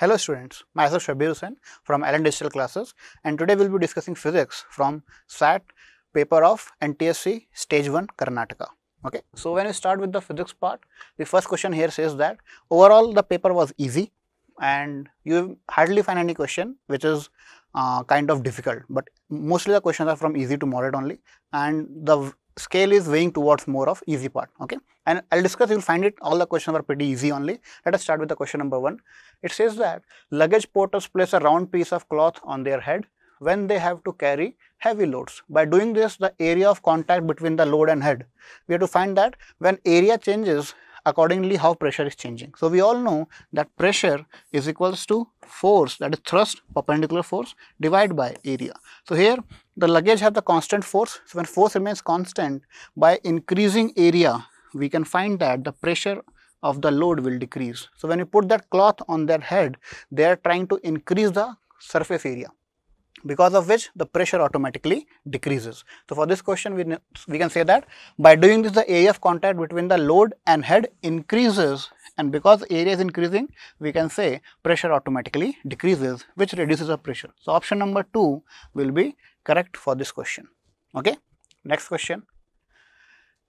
Hello students, myself Shabir Hussain from Allen Digital Classes and today we'll be discussing physics from SAT paper of NTSC stage 1 Karnataka. Okay, so when we start with the physics part, the first question here says that overall the paper was easy and you hardly find any question which is uh, kind of difficult but mostly the questions are from easy to moderate only and the scale is weighing towards more of easy part, okay? And I'll discuss, you'll find it, all the questions are pretty easy only. Let us start with the question number one. It says that luggage porters place a round piece of cloth on their head when they have to carry heavy loads. By doing this, the area of contact between the load and head, we have to find that when area changes, accordingly how pressure is changing. So we all know that pressure is equals to force that is thrust perpendicular force divided by area. So here the luggage have the constant force. So when force remains constant, by increasing area, we can find that the pressure of the load will decrease. So when you put that cloth on their head, they are trying to increase the surface area because of which the pressure automatically decreases. So for this question, we, we can say that by doing this, the area of contact between the load and head increases and because area is increasing, we can say pressure automatically decreases which reduces the pressure. So option number 2 will be correct for this question. Okay. Next question.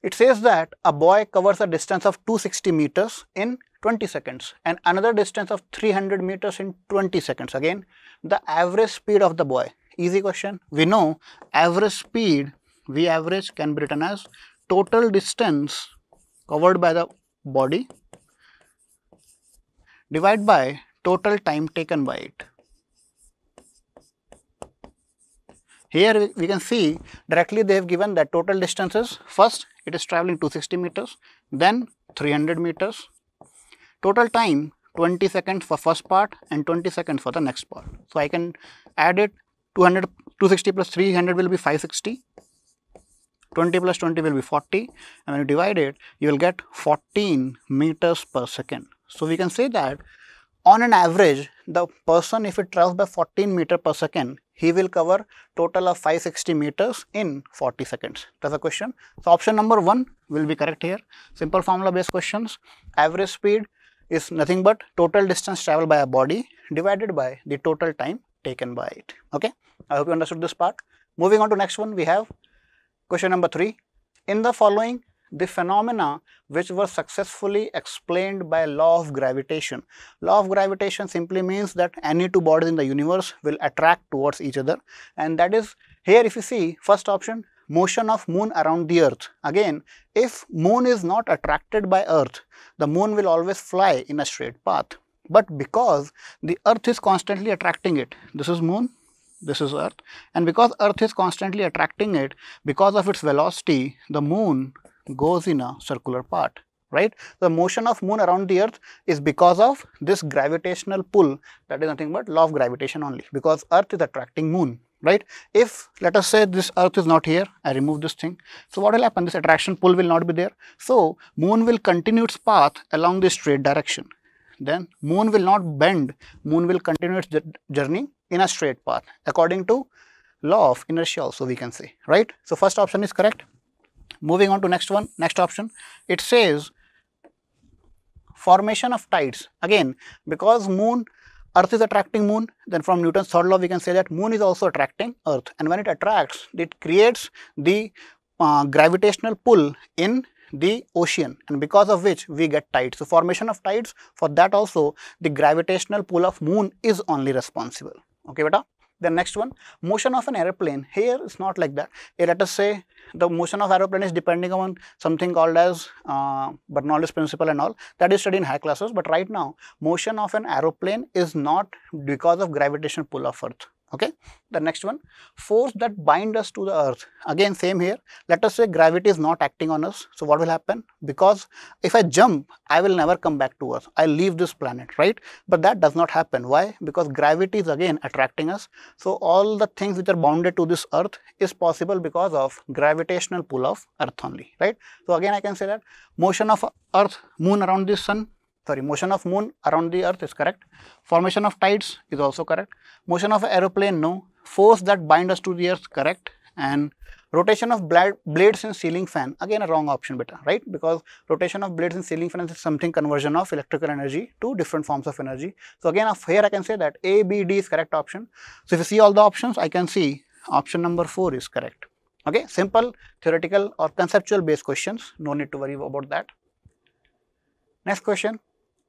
It says that a boy covers a distance of 260 meters in 20 seconds and another distance of 300 meters in 20 seconds. Again, the average speed of the boy. Easy question. We know average speed, V average can be written as total distance covered by the body divided by total time taken by it. Here we can see directly they have given that total distances. First, it is traveling 260 meters, then 300 meters. Total time 20 seconds for first part and 20 seconds for the next part. So I can add it 200, 260 plus 300 will be 560. 20 plus 20 will be 40 and when you divide it you will get 14 meters per second. So we can say that on an average the person if it travels by 14 meter per second he will cover total of 560 meters in 40 seconds that's the question so option number one will be correct here simple formula based questions average speed is nothing but total distance traveled by a body divided by the total time taken by it okay i hope you understood this part moving on to next one we have question number three in the following the phenomena which were successfully explained by law of gravitation. Law of gravitation simply means that any two bodies in the universe will attract towards each other and that is here if you see first option motion of moon around the earth. Again, if moon is not attracted by earth, the moon will always fly in a straight path. But because the earth is constantly attracting it, this is moon, this is earth and because earth is constantly attracting it because of its velocity the moon goes in a circular part right? The motion of moon around the earth is because of this gravitational pull that is nothing but law of gravitation only because earth is attracting moon, right? If let us say this earth is not here, I remove this thing. So what will happen? This attraction pull will not be there. So moon will continue its path along the straight direction. Then moon will not bend, moon will continue its journey in a straight path according to law of inertia also we can say, right? So first option is correct. Moving on to next one, next option, it says formation of tides. Again, because moon, earth is attracting moon, then from Newton's third law we can say that moon is also attracting earth and when it attracts, it creates the uh, gravitational pull in the ocean and because of which we get tides. So, formation of tides for that also the gravitational pull of moon is only responsible. Okay, beta? The next one, motion of an aeroplane. Here it's not like that. let us say the motion of aeroplane is depending on something called as uh, Bernoulli's principle and all. That is studied in high classes. But right now, motion of an aeroplane is not because of gravitational pull of Earth okay the next one force that bind us to the earth again same here let us say gravity is not acting on us so what will happen because if i jump i will never come back to earth i leave this planet right but that does not happen why because gravity is again attracting us so all the things which are bounded to this earth is possible because of gravitational pull of earth only right so again i can say that motion of earth moon around this sun sorry, motion of moon around the earth is correct. Formation of tides is also correct. Motion of aeroplane, no. Force that bind us to the earth, correct. And rotation of blade, blades in ceiling fan, again a wrong option beta, right? Because rotation of blades in ceiling fan is something conversion of electrical energy to different forms of energy. So again, here I can say that A, B, D is correct option. So if you see all the options, I can see option number 4 is correct. Okay, simple theoretical or conceptual based questions, no need to worry about that. Next question,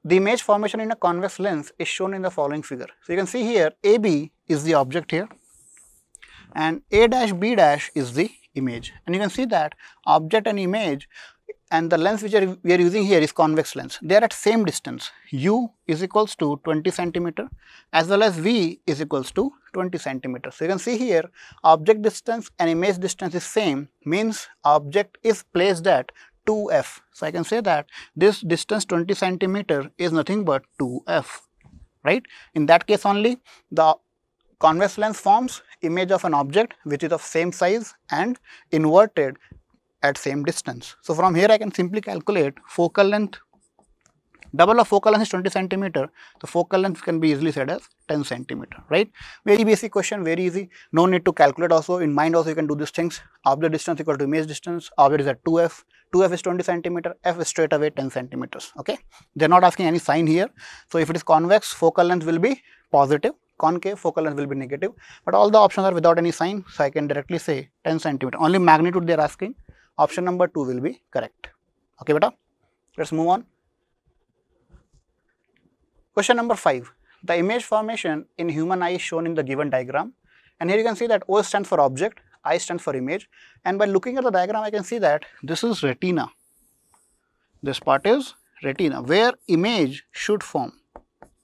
the image formation in a convex lens is shown in the following figure. So you can see here AB is the object here and A dash B dash is the image and you can see that object and image and the lens which are, we are using here is convex lens. They are at same distance. U is equals to 20 centimeter as well as V is equals to 20 centimeter. So you can see here object distance and image distance is same means object is placed at 2f. So I can say that this distance 20 centimeter is nothing but 2f, right? In that case only, the convex lens forms image of an object which is of same size and inverted at same distance. So from here I can simply calculate focal length, double of focal length is 20 centimeter, the focal length can be easily said as 10 centimeter, right? Very basic question, very easy, no need to calculate also, in mind also you can do these things, object distance equal to image distance, object is at 2f, 2f is 20 centimeter, f is straight away 10 centimeters. Okay, they're not asking any sign here. So if it is convex, focal length will be positive, concave, focal length will be negative. But all the options are without any sign, so I can directly say 10 centimeter. Only magnitude they're asking. Option number two will be correct. Okay, beta. Let's move on. Question number five. The image formation in human eye is shown in the given diagram. And here you can see that O stands for object, I stand for image and by looking at the diagram I can see that this is retina. This part is retina where image should form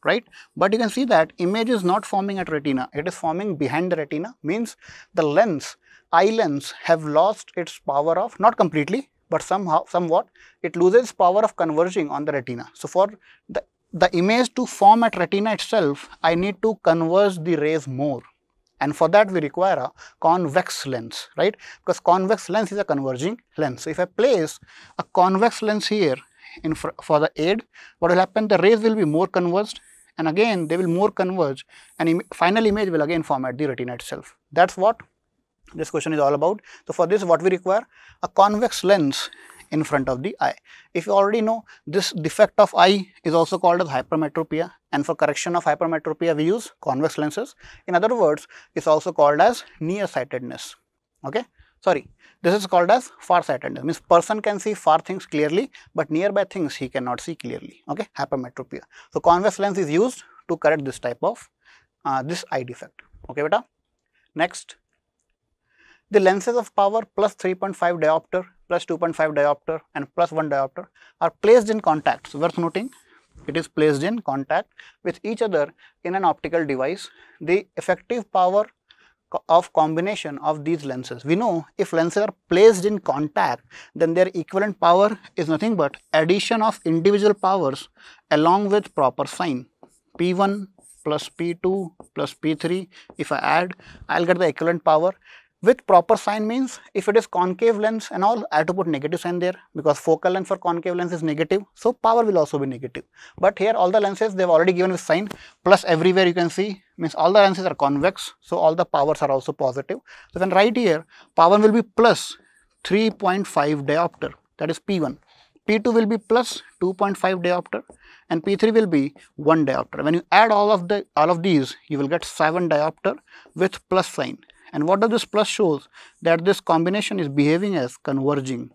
right but you can see that image is not forming at retina it is forming behind the retina means the lens eye lens have lost its power of not completely but somehow somewhat it loses power of converging on the retina so for the the image to form at retina itself i need to converge the rays more and for that we require a convex lens, right? Because convex lens is a converging lens. So if I place a convex lens here in for, for the aid, what will happen? The rays will be more converged and again they will more converge and Im final image will again format the retina itself. That's what this question is all about. So for this what we require? A convex lens in front of the eye. If you already know, this defect of eye is also called as hypermetropia and for correction of hypermetropia we use convex lenses. In other words, it's also called as nearsightedness. Okay, sorry, this is called as farsightedness. Means person can see far things clearly, but nearby things he cannot see clearly. Okay, hypermetropia. So convex lens is used to correct this type of uh, this eye defect. Okay, beta. Next, the lenses of power plus 3.5 diopter, plus 2.5 diopter and plus 1 diopter are placed in contacts. Worth noting, it is placed in contact with each other in an optical device. The effective power of combination of these lenses. We know if lenses are placed in contact, then their equivalent power is nothing but addition of individual powers along with proper sign. P1 plus P2 plus P3, if I add, I'll get the equivalent power with proper sign means if it is concave lens and all I have to put negative sign there because focal length for concave lens is negative so power will also be negative but here all the lenses they have already given with sign plus everywhere you can see means all the lenses are convex so all the powers are also positive so then right here power will be plus 3.5 diopter that is P1 P2 will be plus 2.5 diopter and P3 will be 1 diopter. When you add all of the all of these, you will get 7 diopter with plus sign. And what does this plus shows? That this combination is behaving as converging.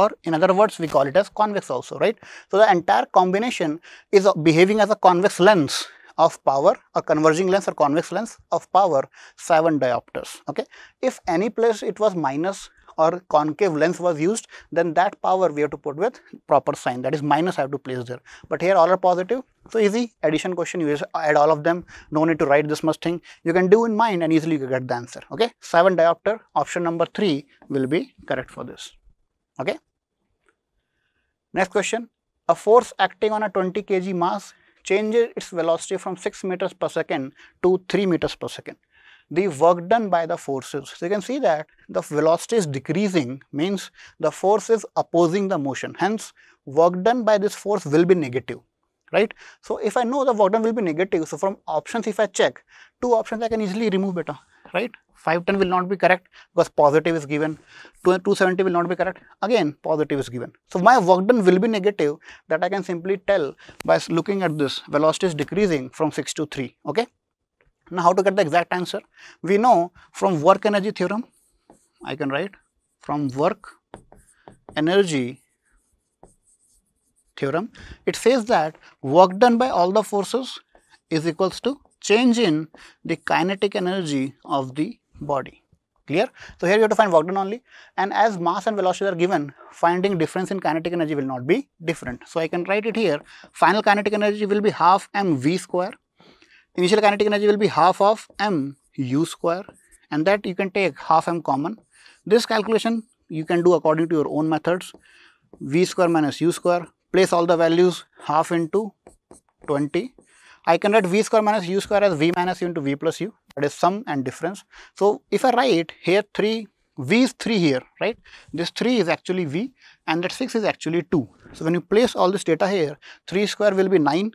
or in other words we call it as convex also right so the entire combination is behaving as a convex lens of power a converging lens or convex lens of power 7 diopters okay if any place it was minus or concave lens was used, then that power we have to put with proper sign, that is minus I have to place there. But here all are positive, so easy addition question, you just add all of them, no need to write this much thing. You can do in mind and easily you get the answer, okay. 7 diopter, option number 3 will be correct for this, okay. Next question, a force acting on a 20 kg mass changes its velocity from 6 meters per second to 3 meters per second the work done by the forces. So you can see that the velocity is decreasing means the force is opposing the motion. Hence, work done by this force will be negative, right? So if I know the work done will be negative, so from options if I check, two options I can easily remove better, right? 510 will not be correct because positive is given, 270 will not be correct, again positive is given. So my work done will be negative that I can simply tell by looking at this velocity is decreasing from 6 to 3, okay? Now, how to get the exact answer? We know from work energy theorem, I can write from work energy theorem, it says that work done by all the forces is equals to change in the kinetic energy of the body. Clear? So, here you have to find work done only and as mass and velocity are given, finding difference in kinetic energy will not be different. So, I can write it here, final kinetic energy will be half mv square Initial kinetic energy will be half of m u square and that you can take half m common. This calculation you can do according to your own methods v square minus u square place all the values half into 20. I can write v square minus u square as v minus u into v plus u that is sum and difference. So if I write here 3 v is 3 here right this 3 is actually v and that 6 is actually 2. So when you place all this data here 3 square will be 9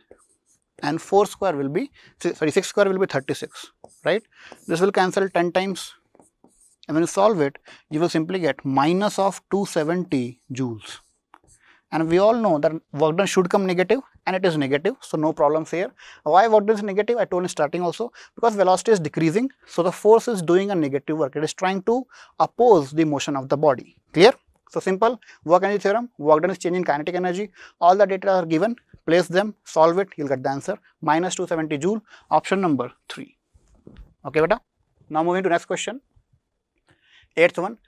and 4 square will be, sorry 6 square will be 36, right. This will cancel 10 times and when you solve it, you will simply get minus of 270 joules. And we all know that work done should come negative and it is negative, so no problems here. Why work done is negative? I told in starting also, because velocity is decreasing, so the force is doing a negative work. It is trying to oppose the motion of the body. Clear? So simple, work energy theorem, work done is change in kinetic energy, all the data are given place them, solve it, you'll get the answer minus 270 joule, option number 3. Okay, beta? Now moving to next question. Eighth one,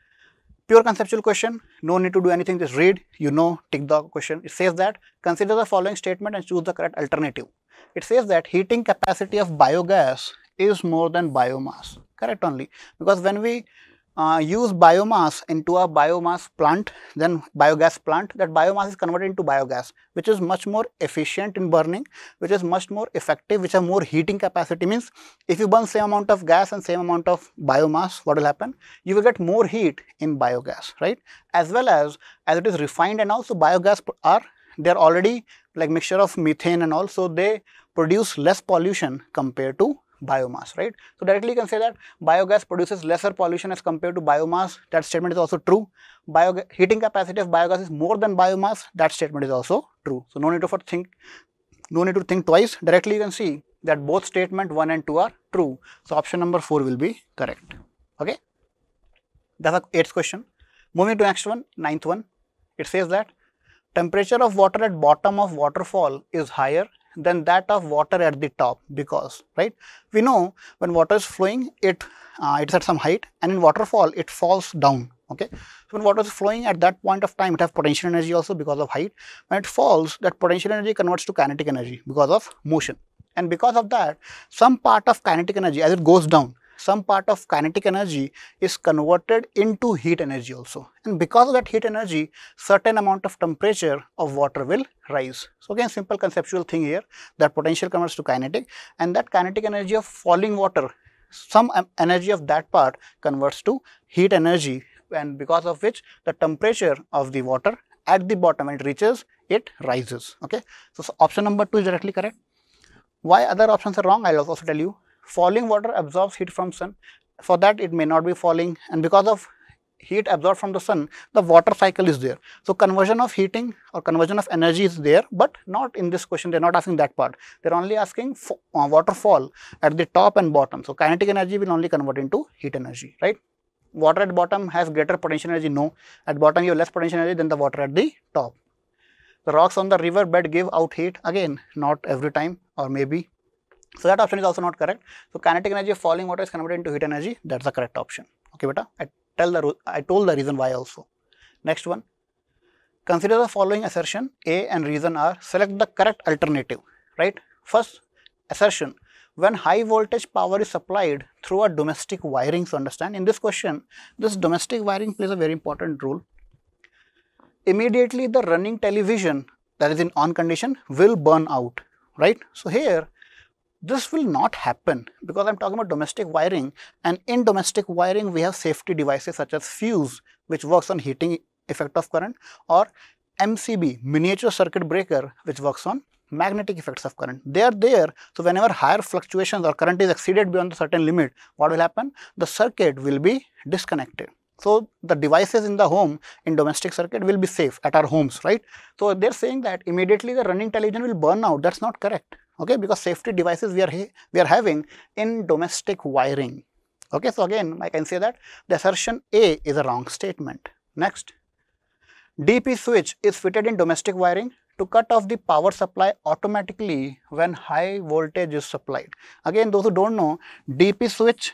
pure conceptual question, no need to do anything, just read, you know, tick the question. It says that consider the following statement and choose the correct alternative. It says that heating capacity of biogas is more than biomass, correct only, because when we uh, use biomass into a biomass plant, then biogas plant, that biomass is converted into biogas, which is much more efficient in burning, which is much more effective, which have more heating capacity. Means if you burn same amount of gas and same amount of biomass, what will happen? You will get more heat in biogas, right? As well as, as it is refined and also biogas are, they are already like mixture of methane and also they produce less pollution compared to biomass, right? So directly you can say that biogas produces lesser pollution as compared to biomass. That statement is also true. Bio heating capacity of biogas is more than biomass. That statement is also true. So no need to for think, no need to think twice. Directly you can see that both statement 1 and 2 are true. So option number 4 will be correct. Okay. That's the eighth question. Moving to next one, ninth one. It says that temperature of water at bottom of waterfall is higher than that of water at the top because right we know when water is flowing it uh, it's at some height and in waterfall it falls down okay so when water is flowing at that point of time it have potential energy also because of height when it falls that potential energy converts to kinetic energy because of motion and because of that some part of kinetic energy as it goes down some part of kinetic energy is converted into heat energy also. And because of that heat energy, certain amount of temperature of water will rise. So again, simple conceptual thing here that potential converts to kinetic and that kinetic energy of falling water, some energy of that part converts to heat energy and because of which the temperature of the water at the bottom when it reaches, it rises. Okay. So, so option number 2 is directly correct. Why other options are wrong, I will also tell you falling water absorbs heat from sun. For that it may not be falling and because of heat absorbed from the sun, the water cycle is there. So, conversion of heating or conversion of energy is there, but not in this question. They are not asking that part. They are only asking uh, waterfall at the top and bottom. So, kinetic energy will only convert into heat energy, right? Water at bottom has greater potential energy. No, at bottom you have less potential energy than the water at the top. The rocks on the river bed give out heat. Again, not every time or maybe so that option is also not correct. So kinetic energy of falling water is converted into heat energy. That's the correct option. Okay, beta. I tell the I told the reason why also. Next one. Consider the following assertion A and reason are select the correct alternative. Right. First assertion when high voltage power is supplied through a domestic wiring so understand in this question this domestic wiring plays a very important role immediately the running television that is in on condition will burn out right so here this will not happen because I'm talking about domestic wiring and in domestic wiring we have safety devices such as fuse which works on heating effect of current or MCB miniature circuit breaker which works on magnetic effects of current. They are there. So, whenever higher fluctuations or current is exceeded beyond a certain limit, what will happen? The circuit will be disconnected. So, the devices in the home in domestic circuit will be safe at our homes, right? So, they are saying that immediately the running television will burn out. That is not correct okay because safety devices we are we are having in domestic wiring okay so again i can say that the assertion a is a wrong statement next dp switch is fitted in domestic wiring to cut off the power supply automatically when high voltage is supplied again those who don't know dp switch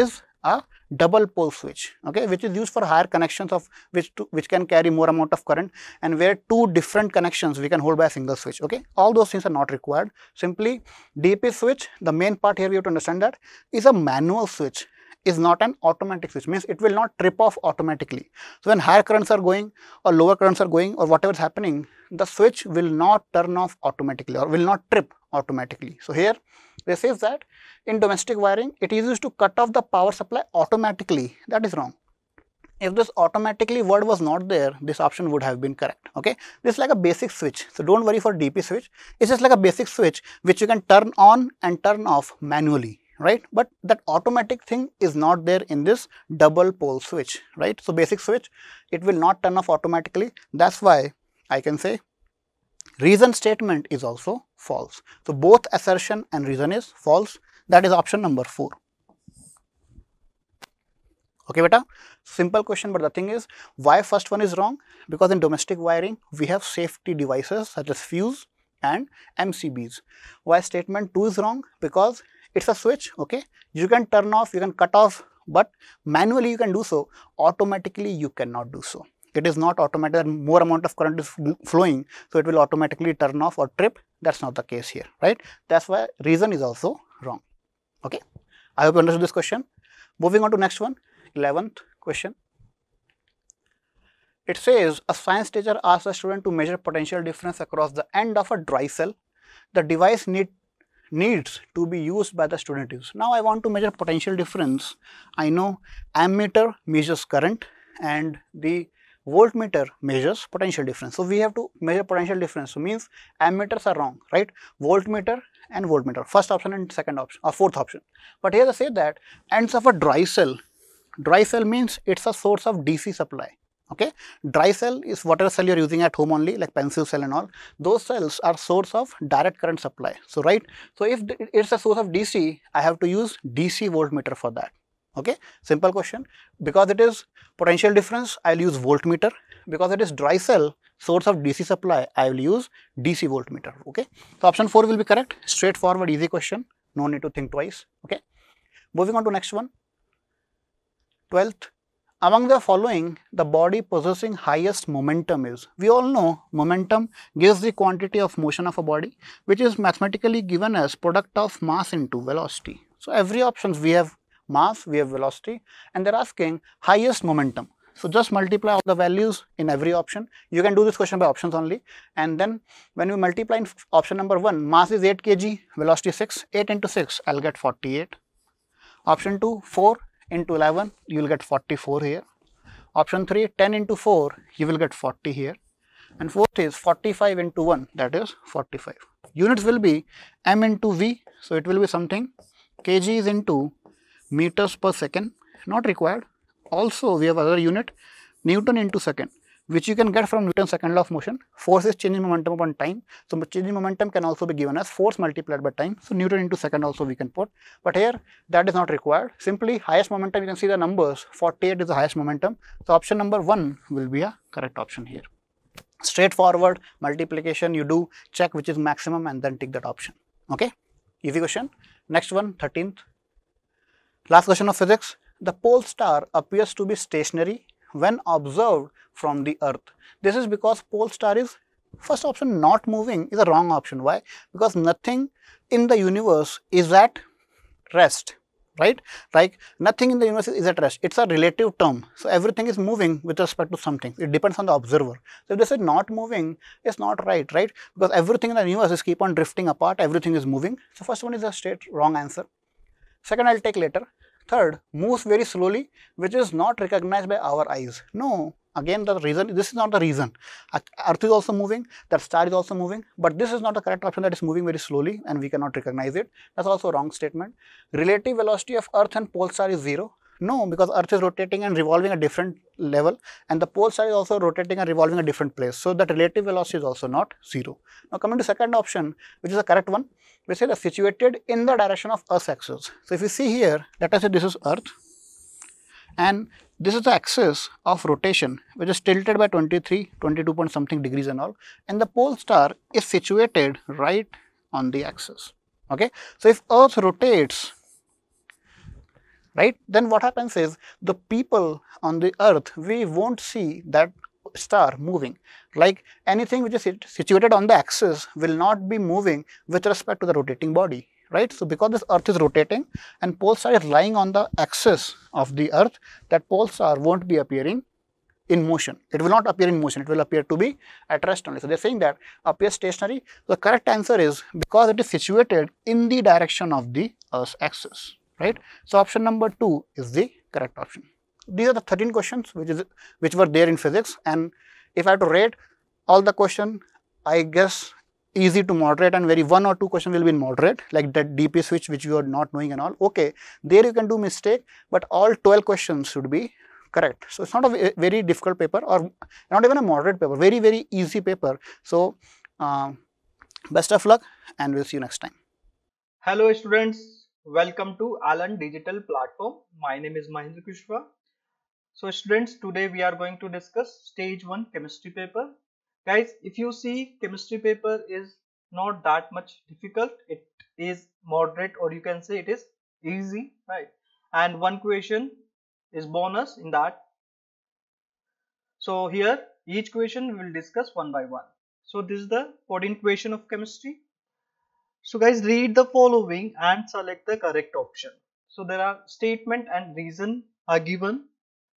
is a double pole switch okay which is used for higher connections of which to, which can carry more amount of current and where two different connections we can hold by a single switch okay all those things are not required simply dp switch the main part here we have to understand that is a manual switch is not an automatic switch, means it will not trip off automatically. So when higher currents are going or lower currents are going or whatever is happening, the switch will not turn off automatically or will not trip automatically. So here they say that in domestic wiring, it is used to cut off the power supply automatically. That is wrong. If this automatically word was not there, this option would have been correct. Okay, this is like a basic switch. So don't worry for DP switch. It's just like a basic switch which you can turn on and turn off manually right? But that automatic thing is not there in this double pole switch, right? So basic switch, it will not turn off automatically. That's why I can say reason statement is also false. So both assertion and reason is false. That is option number 4. Okay, beta? Simple question, but the thing is, why first one is wrong? Because in domestic wiring, we have safety devices such as fuse and MCBs. Why statement 2 is wrong? Because it's a switch okay you can turn off you can cut off but manually you can do so automatically you cannot do so it is not automatic more amount of current is flowing so it will automatically turn off or trip that's not the case here right that's why reason is also wrong okay i hope you understood this question moving on to next one 11th question it says a science teacher asks a student to measure potential difference across the end of a dry cell the device need needs to be used by the student use. Now I want to measure potential difference. I know ammeter measures current and the voltmeter measures potential difference. So we have to measure potential difference. So means ammeters are wrong, right? Voltmeter and voltmeter, first option and second option or fourth option. But here they say that ends of a dry cell. Dry cell means it's a source of DC supply okay. Dry cell is whatever cell you are using at home only like pensive cell and all. Those cells are source of direct current supply. So, right. So, if it's a source of DC, I have to use DC voltmeter for that. Okay. Simple question. Because it is potential difference, I will use voltmeter. Because it is dry cell, source of DC supply, I will use DC voltmeter. Okay. So, option 4 will be correct. Straightforward, easy question. No need to think twice. Okay. Moving on to next one. 12th among the following, the body possessing highest momentum is. We all know momentum gives the quantity of motion of a body, which is mathematically given as product of mass into velocity. So every options we have mass, we have velocity, and they're asking highest momentum. So just multiply all the values in every option. You can do this question by options only. And then when we multiply in option number 1, mass is 8 kg, velocity 6, 8 into 6, I'll get 48. Option 2, 4, into 11, you will get 44 here. Option 3, 10 into 4, you will get 40 here. And fourth is 45 into 1, that is 45. Units will be m into v, so it will be something kg is into meters per second, not required. Also, we have other unit, Newton into second which you can get from Newton's second law of motion. Force is changing momentum upon time. So change in momentum can also be given as force multiplied by time. So Newton into second also we can put. But here that is not required. Simply highest momentum you can see the numbers 48 is the highest momentum. So option number 1 will be a correct option here. Straightforward multiplication you do check which is maximum and then take that option. Okay. Easy question. Next one 13th. Last question of physics. The pole star appears to be stationary when observed from the earth. This is because pole star is first option not moving is a wrong option. Why? Because nothing in the universe is at rest right? Like nothing in the universe is at rest. It's a relative term. So everything is moving with respect to something. It depends on the observer. So if they say not moving, it's not right, right? Because everything in the universe is keep on drifting apart. Everything is moving. So first one is a straight wrong answer. Second, I'll take later. Third, moves very slowly, which is not recognized by our eyes. No, again the reason, this is not the reason. Earth is also moving, that star is also moving, but this is not the correct option that is moving very slowly and we cannot recognize it. That's also a wrong statement. Relative velocity of Earth and pole star is zero. No, because Earth is rotating and revolving at different level and the pole star is also rotating and revolving at different place. So, that relative velocity is also not 0. Now, coming to second option, which is the correct one, we say that situated in the direction of Earth's axis. So, if you see here, let us say this is Earth and this is the axis of rotation which is tilted by 23, 22 point something degrees and all and the pole star is situated right on the axis. Okay. So, if Earth rotates right? Then what happens is the people on the earth, we won't see that star moving. Like anything which is situated on the axis will not be moving with respect to the rotating body, right? So because this earth is rotating and pulsar is lying on the axis of the earth, that pulsar won't be appearing in motion. It will not appear in motion, it will appear to be at rest only. So they're saying that appears stationary. The correct answer is because it is situated in the direction of the earth's axis right. So, option number 2 is the correct option. These are the 13 questions which is which were there in physics and if I have to rate all the question I guess easy to moderate and very one or two question will be moderate like that DP switch which you are not knowing and all okay there you can do mistake but all 12 questions should be correct. So, it's not a very difficult paper or not even a moderate paper very very easy paper. So, uh, best of luck and we'll see you next time. Hello students Welcome to Allen Digital Platform. My name is Mahendra Kushwa. So students, today we are going to discuss stage 1 chemistry paper. Guys, if you see chemistry paper is not that much difficult. It is moderate or you can say it is easy, right? And one question is bonus in that. So here each question we will discuss one by one. So this is the 14th question of chemistry so guys read the following and select the correct option. So there are statement and reason are given.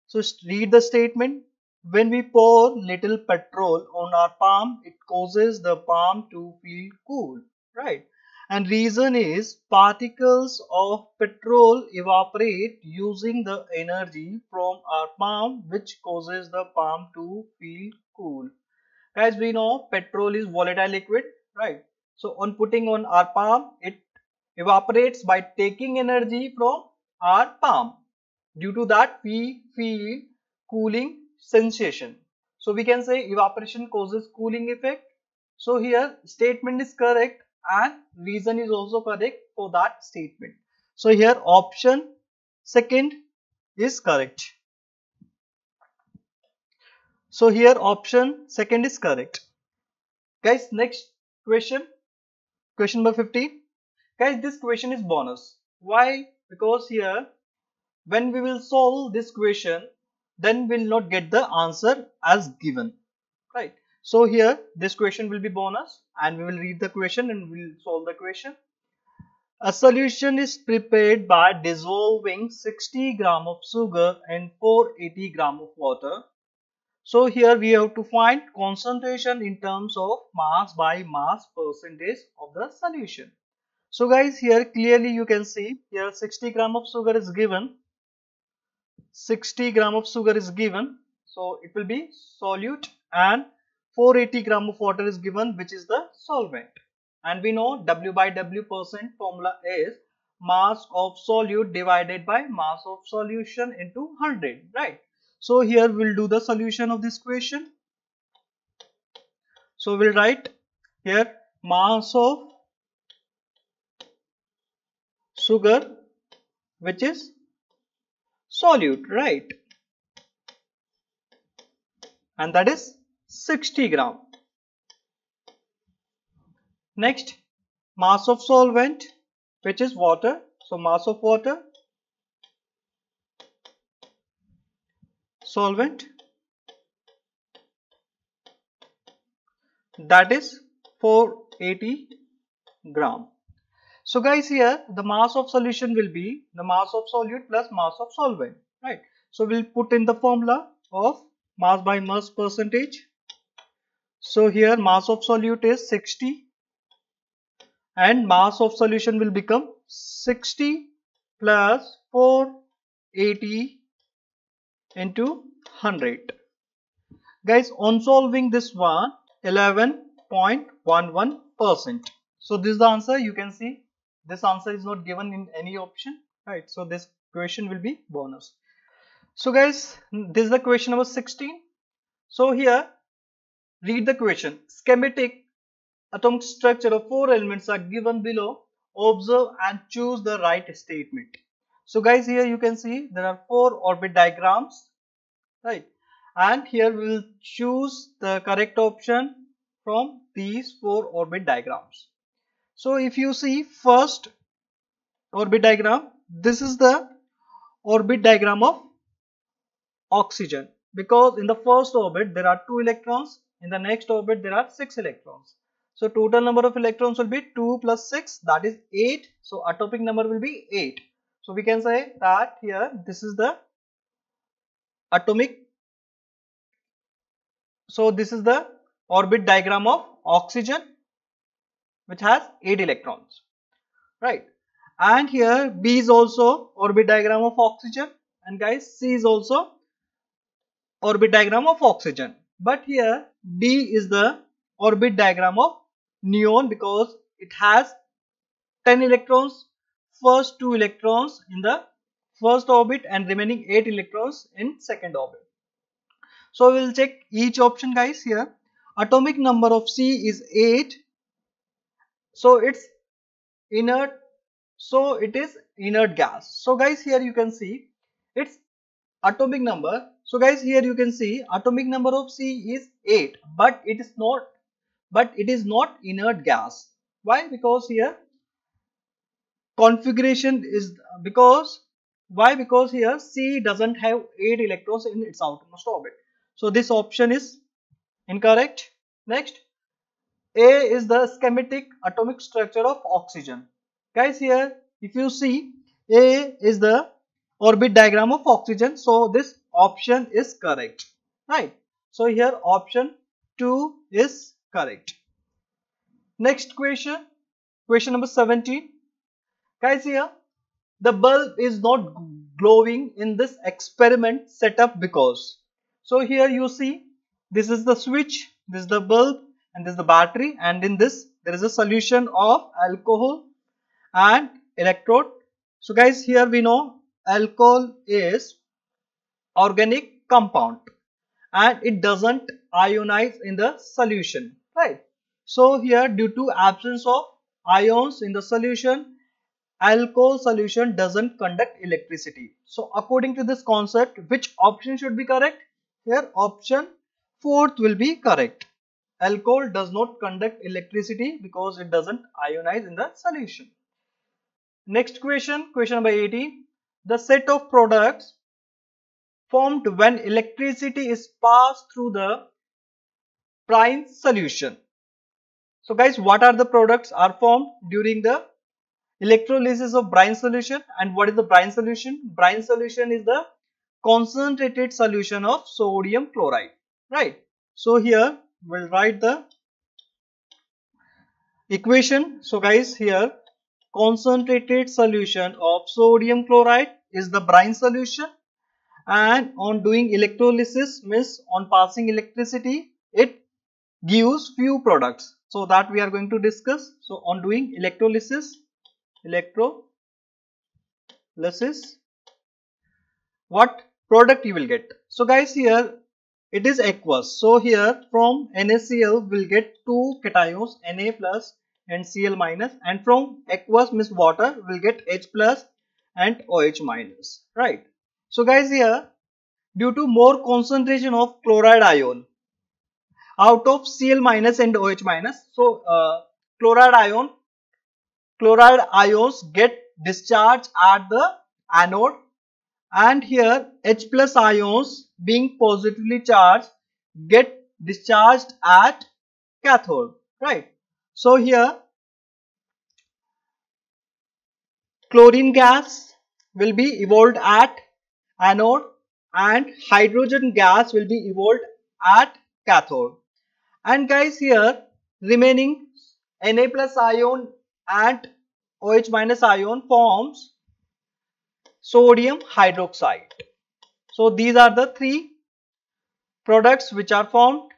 So read the statement. When we pour little petrol on our palm, it causes the palm to feel cool, right? And reason is particles of petrol evaporate using the energy from our palm which causes the palm to feel cool. As we know, petrol is volatile liquid, right? So on putting on our palm, it evaporates by taking energy from our palm. Due to that, we feel cooling sensation. So we can say evaporation causes cooling effect. So here statement is correct and reason is also correct for that statement. So here option second is correct. So here option second is correct. Guys next question Question number 50. Guys, this question is bonus. Why? Because here, when we will solve this question, then we will not get the answer as given. Right. So here, this question will be bonus and we will read the question and we will solve the question. A solution is prepared by dissolving 60 gram of sugar in 480 gram of water so here we have to find concentration in terms of mass by mass percentage of the solution. So guys here clearly you can see here 60 gram of sugar is given. 60 gram of sugar is given. So it will be solute and 480 gram of water is given which is the solvent. And we know W by W percent formula is mass of solute divided by mass of solution into 100 right so here we'll do the solution of this question. So we'll write here mass of sugar which is solute right and that is 60 gram. Next mass of solvent which is water. So mass of water solvent that is 480 gram. So guys here the mass of solution will be the mass of solute plus mass of solvent right. So we'll put in the formula of mass by mass percentage. So here mass of solute is 60 and mass of solution will become 60 plus 480 into 100. Guys, on solving this one, 11.11%. So this is the answer you can see. This answer is not given in any option, right? So this question will be bonus. So guys, this is the question number 16. So here, read the question. Schematic atomic structure of four elements are given below. Observe and choose the right statement. So guys here you can see there are four orbit diagrams right and here we will choose the correct option from these four orbit diagrams. So if you see first orbit diagram this is the orbit diagram of oxygen because in the first orbit there are two electrons in the next orbit there are six electrons. So total number of electrons will be 2 plus 6 that is 8 so atomic number will be 8 so we can say that here this is the atomic. So this is the orbit diagram of oxygen which has 8 electrons right and here B is also orbit diagram of oxygen and guys C is also orbit diagram of oxygen but here D is the orbit diagram of neon because it has 10 electrons first two electrons in the first orbit and remaining eight electrons in second orbit. So we will check each option guys here. Atomic number of C is 8. So it's inert. So it is inert gas. So guys here you can see its atomic number. So guys here you can see atomic number of C is 8 but it is not but it is not inert gas. Why? Because here configuration is because why because here C doesn't have 8 electrons in its outermost orbit. So this option is incorrect. Next A is the schematic atomic structure of oxygen. Guys here if you see A is the orbit diagram of oxygen so this option is correct right. So here option 2 is correct. Next question question number 17 guys here the bulb is not glowing in this experiment setup because so here you see this is the switch this is the bulb and this is the battery and in this there is a solution of alcohol and electrode so guys here we know alcohol is organic compound and it doesn't ionize in the solution right so here due to absence of ions in the solution alcohol solution doesn't conduct electricity. So according to this concept, which option should be correct? Here option fourth will be correct. Alcohol does not conduct electricity because it doesn't ionize in the solution. Next question, question number 18. The set of products formed when electricity is passed through the prime solution. So guys, what are the products are formed during the electrolysis of brine solution and what is the brine solution? Brine solution is the concentrated solution of sodium chloride, right? So here we'll write the equation. So guys here concentrated solution of sodium chloride is the brine solution and on doing electrolysis means on passing electricity it gives few products so that we are going to discuss so on doing electrolysis electrolysis what product you will get so guys here it is aqueous so here from NaCl will get two cations Na plus and Cl minus and from aqueous means water will get H plus and OH minus right so guys here due to more concentration of chloride ion out of Cl minus and OH minus so uh, chloride ion chloride ions get discharged at the anode and here H plus ions being positively charged get discharged at cathode right. So here chlorine gas will be evolved at anode and hydrogen gas will be evolved at cathode and guys here remaining Na plus ion and OH minus ion forms sodium hydroxide. So these are the three products which are formed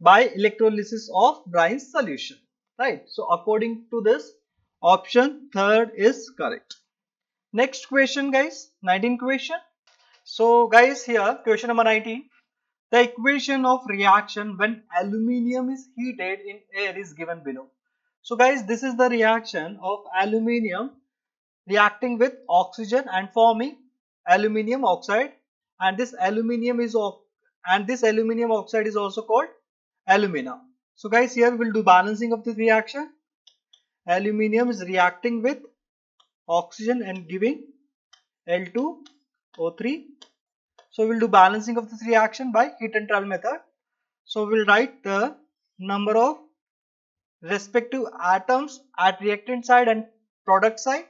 by electrolysis of brine solution right. So according to this option third is correct. Next question guys 19 question. So guys here question number 19 the equation of reaction when aluminium is heated in air is given below. So guys, this is the reaction of aluminium reacting with oxygen and forming aluminium oxide and this aluminium is and this aluminium oxide is also called alumina. So guys, here we'll do balancing of this reaction. Aluminium is reacting with oxygen and giving L2O3. So we'll do balancing of this reaction by heat and trial method. So we'll write the number of respective atoms at reactant side and product side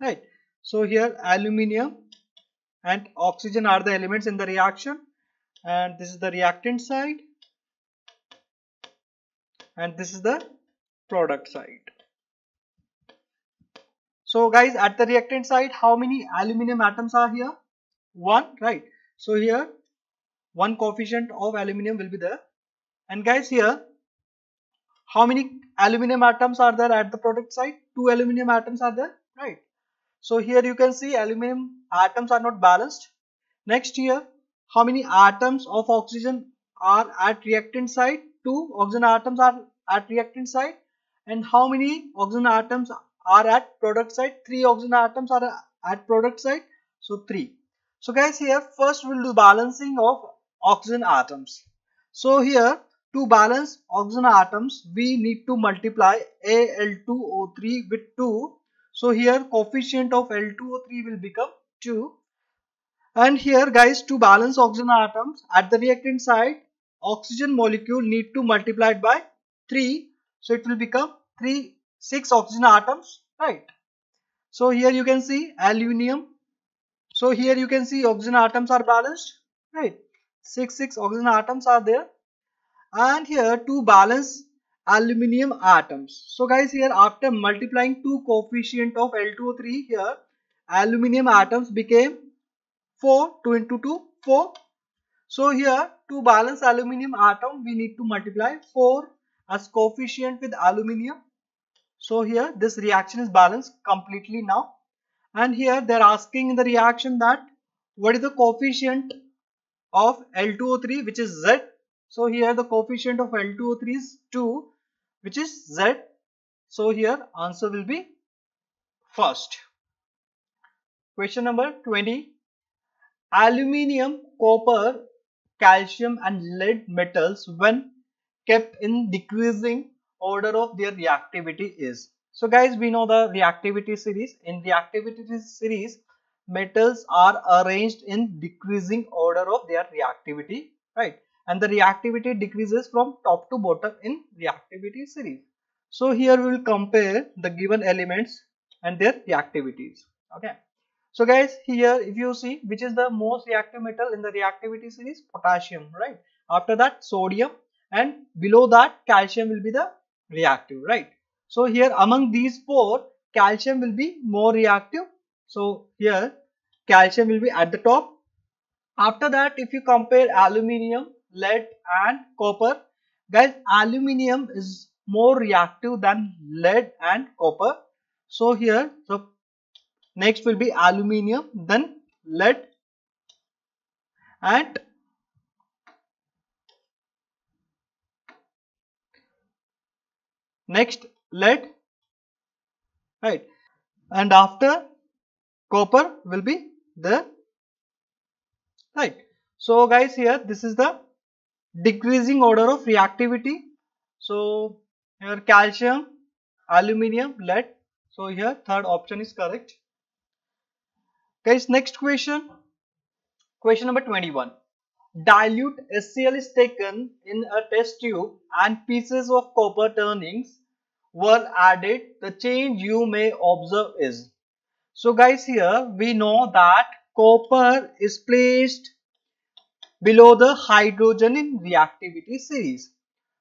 right so here aluminium and oxygen are the elements in the reaction and this is the reactant side and this is the product side so guys at the reactant side how many aluminium atoms are here one right so here one coefficient of aluminium will be there and guys here how many aluminum atoms are there at the product site? Two aluminum atoms are there, right? So here you can see aluminum atoms are not balanced. Next here, how many atoms of oxygen are at reactant site? Two oxygen atoms are at reactant site. And how many oxygen atoms are at product site? Three oxygen atoms are at product site. So three. So guys here first we'll do balancing of oxygen atoms. So here to balance oxygen atoms, we need to multiply Al2O3 with 2. So here coefficient of L2O3 will become 2. And here guys, to balance oxygen atoms at the reactant side, oxygen molecule need to multiply it by 3. So it will become 3, 6 oxygen atoms, right? So here you can see aluminium. So here you can see oxygen atoms are balanced, right? 6, 6 oxygen atoms are there and here to balance aluminium atoms. So guys here after multiplying two coefficient of L2O3 here aluminium atoms became 4 2 into 2 4. So here to balance aluminium atom we need to multiply 4 as coefficient with aluminium. So here this reaction is balanced completely now and here they are asking in the reaction that what is the coefficient of L2O3 which is Z so here the coefficient of L2O3 is 2 which is Z. So here answer will be first. Question number 20. Aluminium, copper, calcium and lead metals when kept in decreasing order of their reactivity is. So guys we know the reactivity series. In reactivity series metals are arranged in decreasing order of their reactivity right and the reactivity decreases from top to bottom in reactivity series. So here we will compare the given elements and their reactivities. Okay. So guys here if you see which is the most reactive metal in the reactivity series potassium right. After that sodium and below that calcium will be the reactive right. So here among these four calcium will be more reactive. So here calcium will be at the top. After that if you compare aluminium lead and copper. Guys, aluminium is more reactive than lead and copper. So here, so next will be aluminium, then lead and next lead right and after copper will be the right so guys here this is the decreasing order of reactivity. So here calcium, aluminium, lead. So here third option is correct. Guys, next question. Question number 21. Dilute HCl is taken in a test tube and pieces of copper turnings were added. The change you may observe is. So guys here we know that copper is placed below the hydrogen in reactivity series.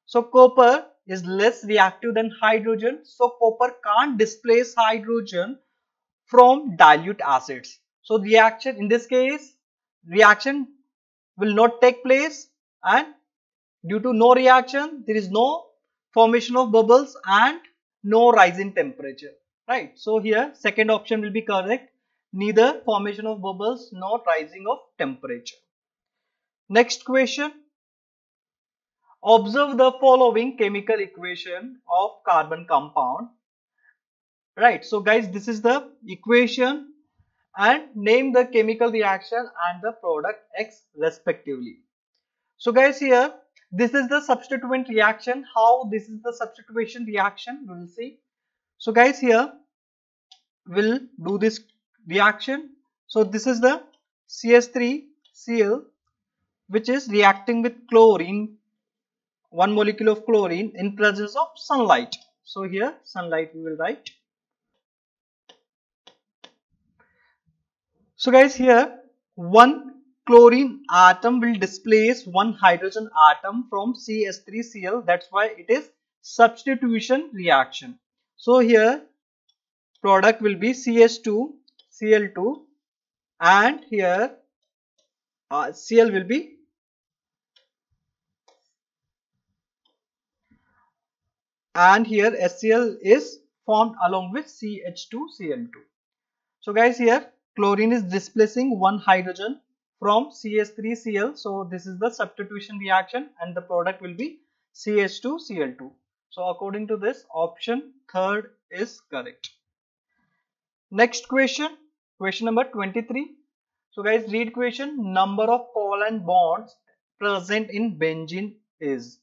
So copper is less reactive than hydrogen. So copper can't displace hydrogen from dilute acids. So reaction in this case reaction will not take place and due to no reaction there is no formation of bubbles and no rise in temperature right. So here second option will be correct neither formation of bubbles nor rising of temperature. Next question. Observe the following chemical equation of carbon compound. Right. So guys, this is the equation and name the chemical reaction and the product X respectively. So guys here, this is the substituent reaction. How this is the substitution reaction, we will see. So guys here, we'll do this reaction. So this is the cs 3 cl which is reacting with chlorine one molecule of chlorine in presence of sunlight. So, here sunlight we will write. So, guys here one chlorine atom will displace one hydrogen atom from cs 3 that is why it is substitution reaction. So, here product will be CH2 Cl2 and here uh, Cl will be and here HCl is formed along with CH2Cl2. So guys here chlorine is displacing one hydrogen from CH3Cl. So this is the substitution reaction and the product will be CH2Cl2. So according to this option third is correct. Next question, question number 23. So guys read question number of covalent bonds present in benzene is.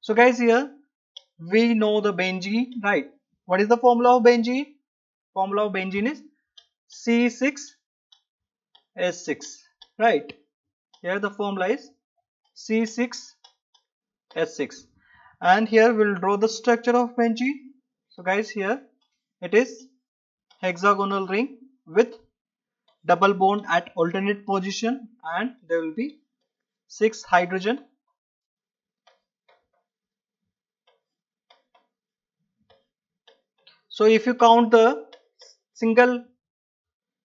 So guys here we know the benzene right what is the formula of benzene formula of benzene is C6H6 right here the formula is C6H6 and here we will draw the structure of benzene so guys here it is hexagonal ring with double bond at alternate position and there will be 6 hydrogen So if you count the single,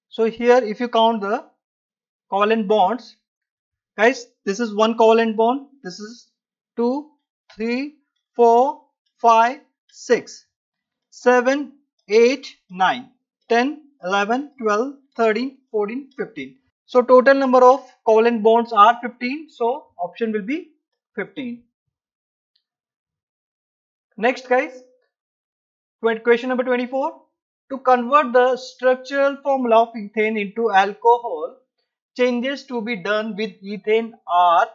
so here if you count the covalent bonds, guys, this is one covalent bond, this is two, three, four, five, six, seven, eight, nine, ten, eleven, twelve, thirteen, fourteen, fifteen. So total number of covalent bonds are 15. So option will be 15. Next guys, Question number 24. To convert the structural formula of ethane into alcohol, changes to be done with ethane are,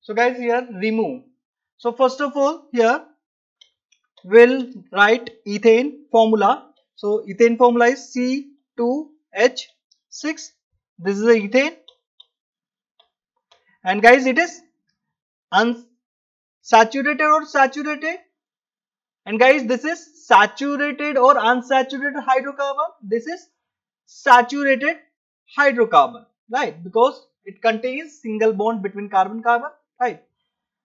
so guys here remove. So first of all here we'll write ethane formula. So ethane formula is C2H6. This is the ethane and guys it is unsaturated or saturated and guys, this is saturated or unsaturated hydrocarbon. This is saturated hydrocarbon, right? Because it contains single bond between carbon-carbon, right?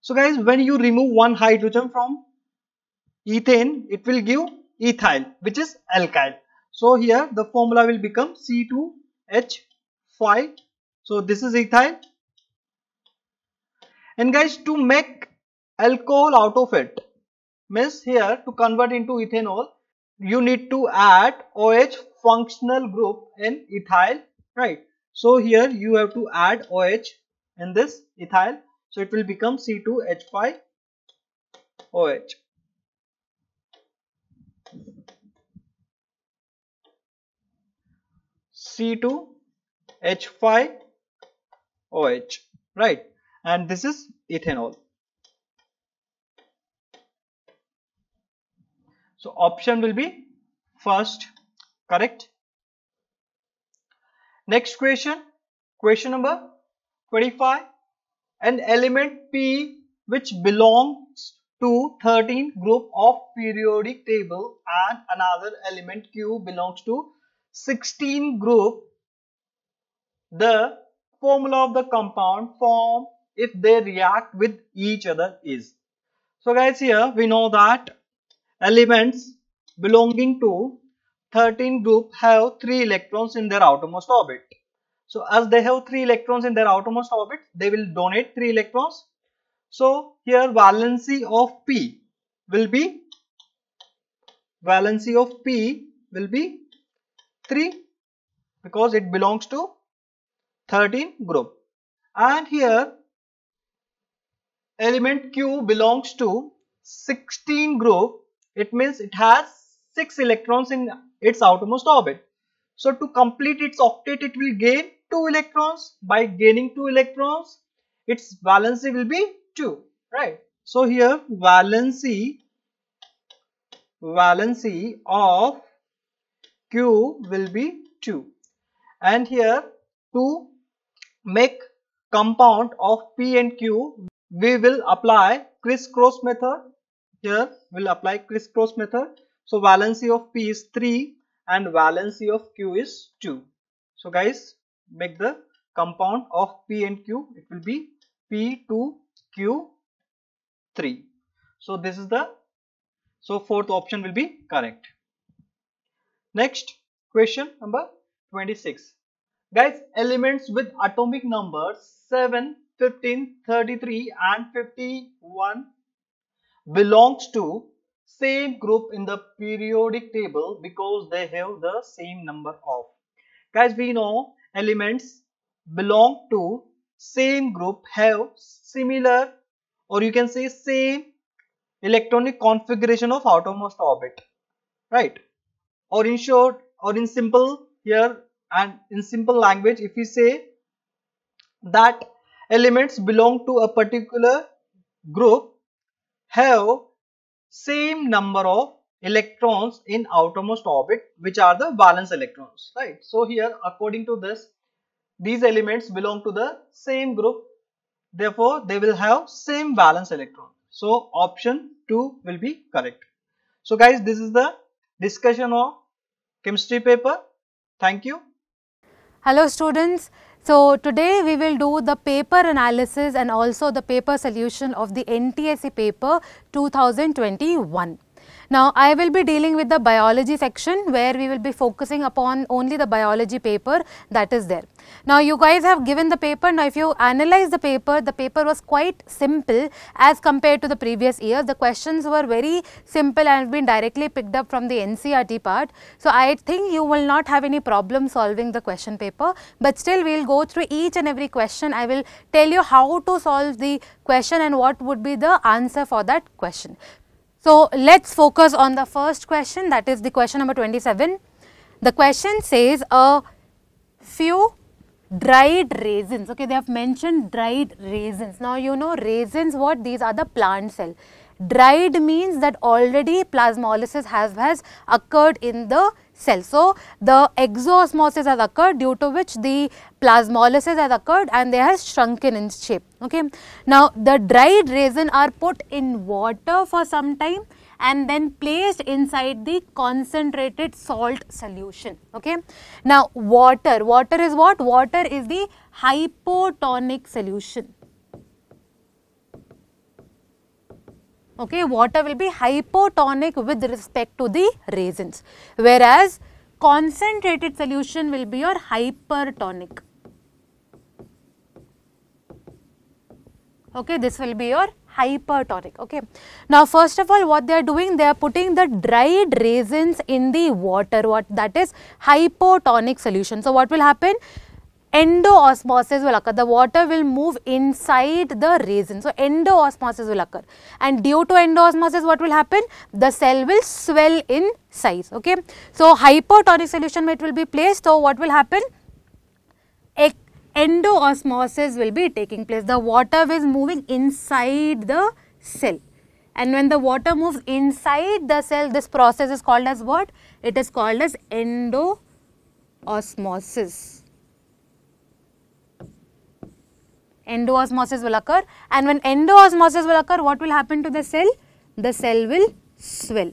So guys, when you remove one hydrogen from ethane, it will give ethyl, which is alkyl. So here the formula will become C2H5. So this is ethyl. And guys, to make alcohol out of it, means here to convert into ethanol you need to add OH functional group in ethyl right. So here you have to add OH in this ethyl so it will become C2H5OH. C2H5OH right and this is ethanol. So option will be first correct. Next question, question number 25 an element P which belongs to 13 group of periodic table and another element Q belongs to 16 group the formula of the compound formed if they react with each other is so guys here we know that elements belonging to 13 group have 3 electrons in their outermost orbit. So as they have 3 electrons in their outermost orbit, they will donate 3 electrons. So here valency of P will be valency of P will be 3 because it belongs to 13 group and here element Q belongs to 16 group it means it has 6 electrons in its outermost orbit. So to complete its octet it will gain 2 electrons. By gaining 2 electrons its valency will be 2 right. So here valency valency of Q will be 2 and here to make compound of P and Q we will apply crisscross method here we'll apply crisscross method so valency of p is 3 and valency of q is 2 so guys make the compound of p and q it will be p2 q3 so this is the so fourth option will be correct next question number 26 guys elements with atomic numbers 7 15 33 and 51 belongs to same group in the periodic table because they have the same number of guys we know elements belong to same group have similar or you can say same electronic configuration of outermost orbit right or in short or in simple here and in simple language if we say that elements belong to a particular group have same number of electrons in outermost orbit which are the valence electrons right so here according to this these elements belong to the same group therefore they will have same valence electron so option 2 will be correct so guys this is the discussion of chemistry paper thank you hello students so, today we will do the paper analysis and also the paper solution of the NTSC paper 2021. Now, I will be dealing with the biology section where we will be focusing upon only the biology paper that is there. Now, you guys have given the paper. Now, if you analyze the paper, the paper was quite simple as compared to the previous year. The questions were very simple and been directly picked up from the NCRT part. So, I think you will not have any problem solving the question paper, but still we will go through each and every question. I will tell you how to solve the question and what would be the answer for that question. So, let us focus on the first question that is the question number 27. The question says a few dried raisins okay they have mentioned dried raisins now you know raisins what these are the plant cell dried means that already plasmolysis has has occurred in the cell. So, the exosmosis has occurred due to which the plasmolysis has occurred and they have shrunken in shape. Okay. Now, the dried raisin are put in water for some time and then placed inside the concentrated salt solution. Okay. Now, water, water is what? Water is the hypotonic solution. okay water will be hypotonic with respect to the raisins whereas concentrated solution will be your hypertonic okay this will be your hypertonic okay now first of all what they are doing they are putting the dried raisins in the water what that is hypotonic solution so what will happen endoosmosis will occur. The water will move inside the resin. So, endoosmosis will occur and due to endoosmosis what will happen? The cell will swell in size. Okay. So, hypotonic solution it will be placed. So, what will happen? Endoosmosis will be taking place. The water is moving inside the cell and when the water moves inside the cell this process is called as what? It is called as endoosmosis. Endoosmosis will occur and when endoosmosis will occur, what will happen to the cell? The cell will swell.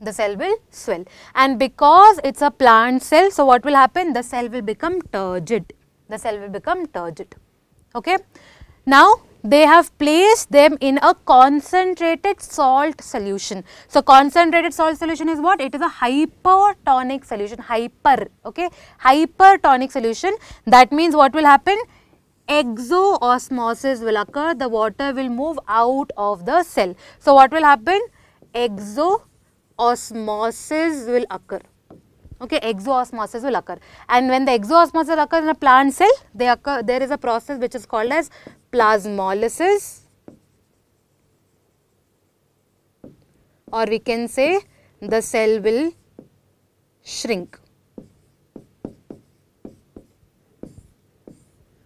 The cell will swell and because it is a plant cell, so what will happen? The cell will become turgid. The cell will become turgid. Okay. Now, they have placed them in a concentrated salt solution. So, concentrated salt solution is what? It is a hypertonic solution, hyper, okay, hypertonic solution. That means what will happen? Exoosmosis will occur, the water will move out of the cell. So, what will happen? Exoosmosis will occur okay exoosmosis will occur and when the exoosmosis occurs in a plant cell occur, there is a process which is called as plasmolysis or we can say the cell will shrink.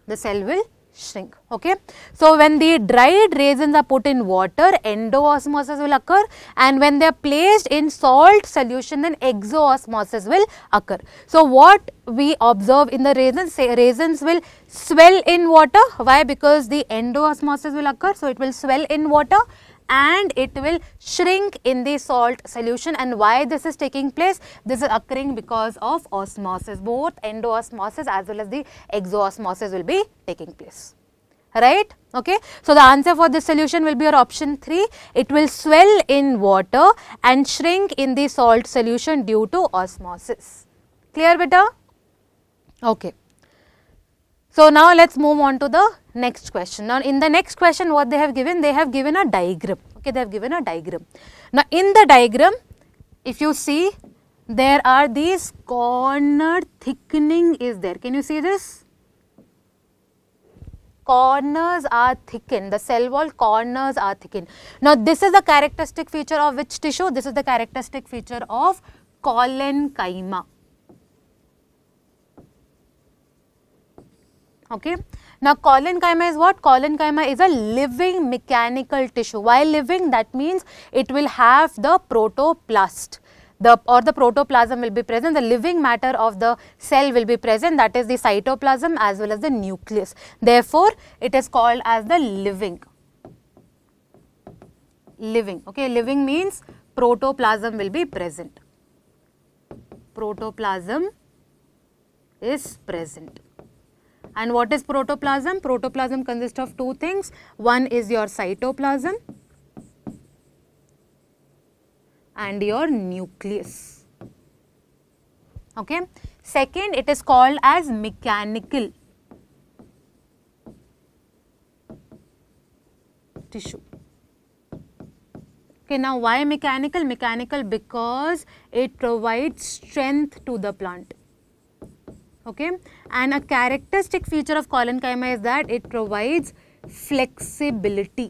The cell will shrink okay so when the dried raisins are put in water endoosmosis will occur and when they are placed in salt solution then exoosmosis will occur so what we observe in the raisins say raisins will swell in water why because the endoosmosis will occur so it will swell in water and it will shrink in the salt solution and why this is taking place this is occurring because of osmosis both endosmosis as well as the exosmosis will be taking place right okay so the answer for this solution will be your option 3 it will swell in water and shrink in the salt solution due to osmosis clear beta okay so, now let us move on to the next question. Now, in the next question what they have given? They have given a diagram, okay, they have given a diagram. Now, in the diagram if you see there are these corner thickening is there, can you see this? Corners are thickened, the cell wall corners are thickened. Now, this is the characteristic feature of which tissue? This is the characteristic feature of collen okay. Now cholenchyma is what? Cholenchyma is a living mechanical tissue. While living? That means it will have the protoplast. The, or the protoplasm will be present, the living matter of the cell will be present that is the cytoplasm as well as the nucleus. Therefore, it is called as the living, living, okay, living means protoplasm will be present, protoplasm is present. And what is protoplasm? Protoplasm consists of two things. One is your cytoplasm and your nucleus. Okay. Second, it is called as mechanical tissue. Okay, now why mechanical? Mechanical because it provides strength to the plant okay and a characteristic feature of collenchyma is that it provides flexibility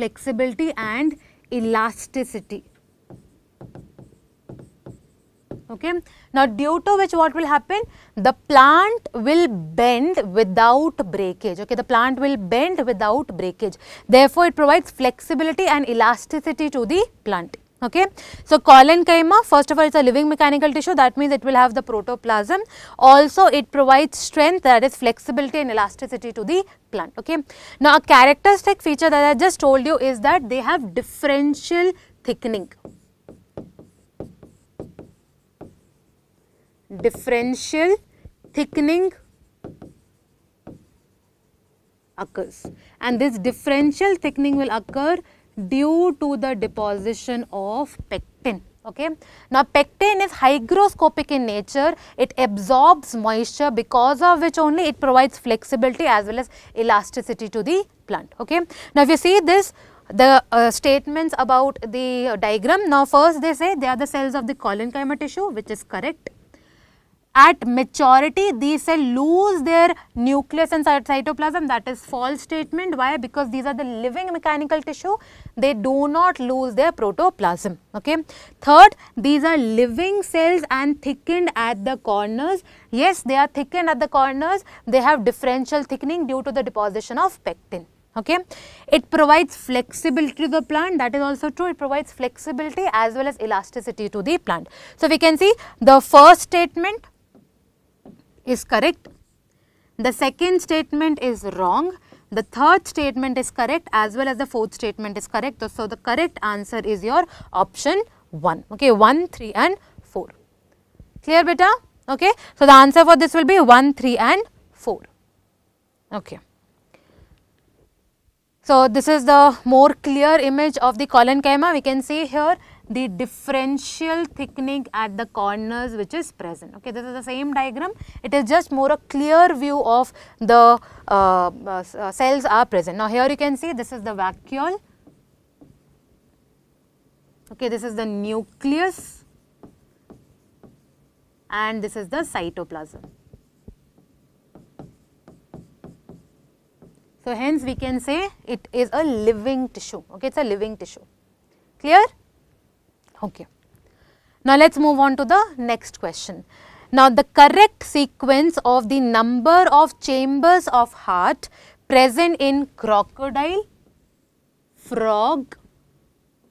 flexibility and elasticity okay now due to which what will happen the plant will bend without breakage okay the plant will bend without breakage therefore it provides flexibility and elasticity to the plant Okay. So, cholenchyma, first of all, it's a living mechanical tissue. That means it will have the protoplasm. Also, it provides strength, that is flexibility and elasticity to the plant. Okay. Now, a characteristic feature that I just told you is that they have differential thickening. Differential thickening occurs and this differential thickening will occur due to the deposition of pectin. Okay. Now, pectin is hygroscopic in nature, it absorbs moisture because of which only it provides flexibility as well as elasticity to the plant. Okay. Now, if you see this the uh, statements about the uh, diagram, now first they say they are the cells of the colon tissue which is correct at maturity these cells lose their nucleus and cytoplasm that is false statement why because these are the living mechanical tissue they do not lose their protoplasm okay third these are living cells and thickened at the corners yes they are thickened at the corners they have differential thickening due to the deposition of pectin okay it provides flexibility to the plant that is also true it provides flexibility as well as elasticity to the plant so we can see the first statement is correct. The second statement is wrong. The third statement is correct as well as the fourth statement is correct. So, the correct answer is your option 1, okay, 1, 3 and 4. Clear beta? Okay. So, the answer for this will be 1, 3 and 4. Okay. So, this is the more clear image of the colon chyma. We can see here the differential thickening at the corners which is present. Okay, this is the same diagram. It is just more a clear view of the uh, uh, uh, cells are present. Now, here you can see this is the vacuole. Okay, this is the nucleus and this is the cytoplasm. So, hence we can say it is a living tissue, okay, it is a living tissue, clear? Okay. Now, let us move on to the next question. Now, the correct sequence of the number of chambers of heart present in crocodile, frog,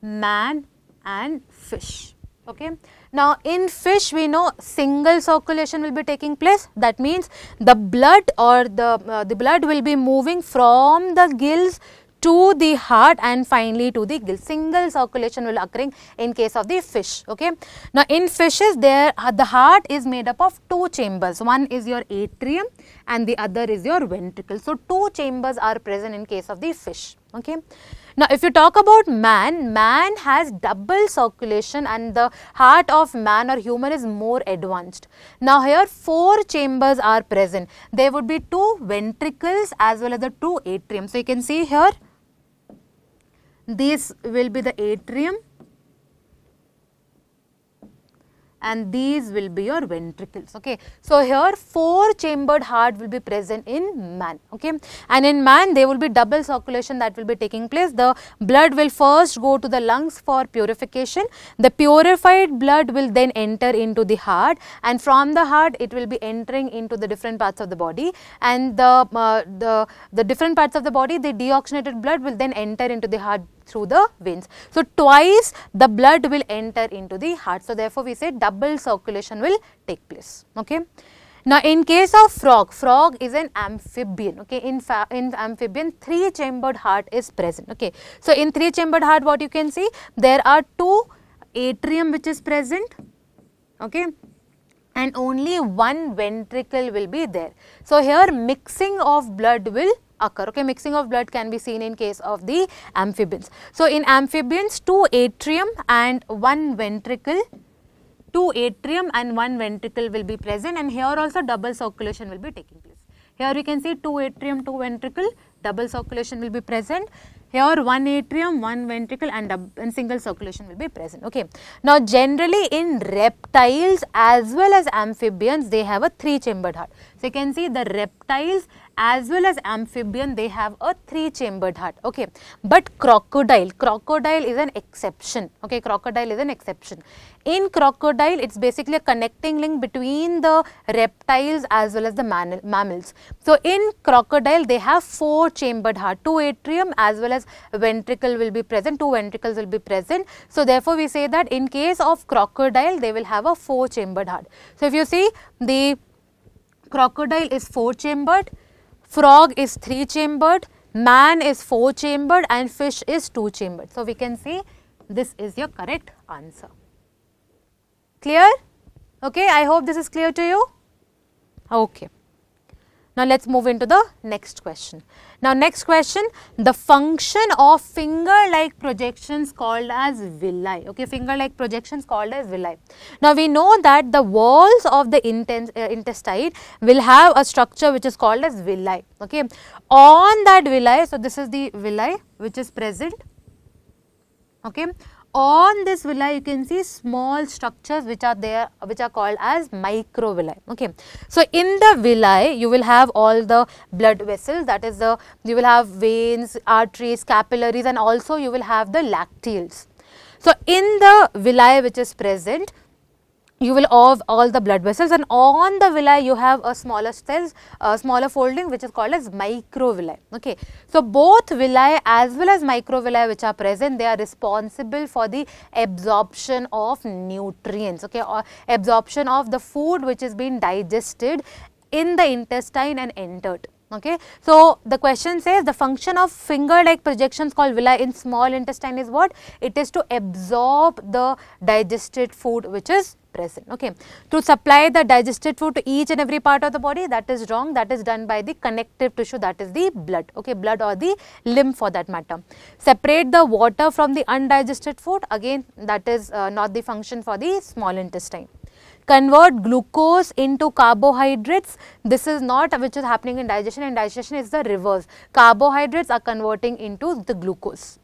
man and fish. Okay. Now, in fish we know single circulation will be taking place that means the blood or the, uh, the blood will be moving from the gills to the heart and finally to the gill. Single circulation will occurring in case of the fish. Okay. Now in fishes there uh, the heart is made up of two chambers. One is your atrium and the other is your ventricle. So two chambers are present in case of the fish. Okay. Now, if you talk about man, man has double circulation and the heart of man or human is more advanced. Now, here four chambers are present. There would be two ventricles as well as the two atrium. So, you can see here this will be the atrium and these will be your ventricles okay so here four chambered heart will be present in man okay and in man there will be double circulation that will be taking place the blood will first go to the lungs for purification the purified blood will then enter into the heart and from the heart it will be entering into the different parts of the body and the uh, the the different parts of the body the deoxygenated blood will then enter into the heart through the veins. So, twice the blood will enter into the heart. So, therefore, we say double circulation will take place. Okay. Now, in case of frog, frog is an amphibian, okay, in, in amphibian three chambered heart is present, okay. So, in three chambered heart what you can see, there are two atrium which is present, okay, and only one ventricle will be there. So, here mixing of blood will occur. Okay, mixing of blood can be seen in case of the amphibians. So, in amphibians, two atrium and one ventricle two atrium and one ventricle will be present and here also double circulation will be taking place. Here you can see two atrium, two ventricle, double circulation will be present. Here one atrium, one ventricle and, and single circulation will be present. Okay. Now generally in reptiles as well as amphibians, they have a three chambered heart. So you can see the reptiles as well as amphibian they have a three chambered heart okay but crocodile crocodile is an exception okay crocodile is an exception in crocodile it's basically a connecting link between the reptiles as well as the mammals so in crocodile they have four chambered heart two atrium as well as ventricle will be present two ventricles will be present so therefore we say that in case of crocodile they will have a four chambered heart so if you see the crocodile is four chambered frog is 3 chambered, man is 4 chambered and fish is 2 chambered. So, we can see this is your correct answer. Clear? Okay, I hope this is clear to you. Okay. Now, let us move into the next question. Now, next question, the function of finger-like projections called as villi, okay, finger-like projections called as villi. Now, we know that the walls of the uh, intestine will have a structure which is called as villi, okay. On that villi, so this is the villi which is present, okay, on this villi you can see small structures which are there which are called as microvilli okay so in the villi you will have all the blood vessels that is the you will have veins arteries capillaries and also you will have the lacteals so in the villi which is present you will have all the blood vessels and on the villi you have a smaller cells, a smaller folding which is called as microvilli. Okay. So, both villi as well as microvilli which are present they are responsible for the absorption of nutrients okay, or uh, absorption of the food which is being digested in the intestine and entered okay. So, the question says the function of finger like projections called villi in small intestine is what? It is to absorb the digested food which is present. Okay. To supply the digested food to each and every part of the body that is wrong that is done by the connective tissue that is the blood. Okay. Blood or the limb for that matter. Separate the water from the undigested food again that is uh, not the function for the small intestine convert glucose into carbohydrates. This is not which is happening in digestion and digestion is the reverse. Carbohydrates are converting into the glucose.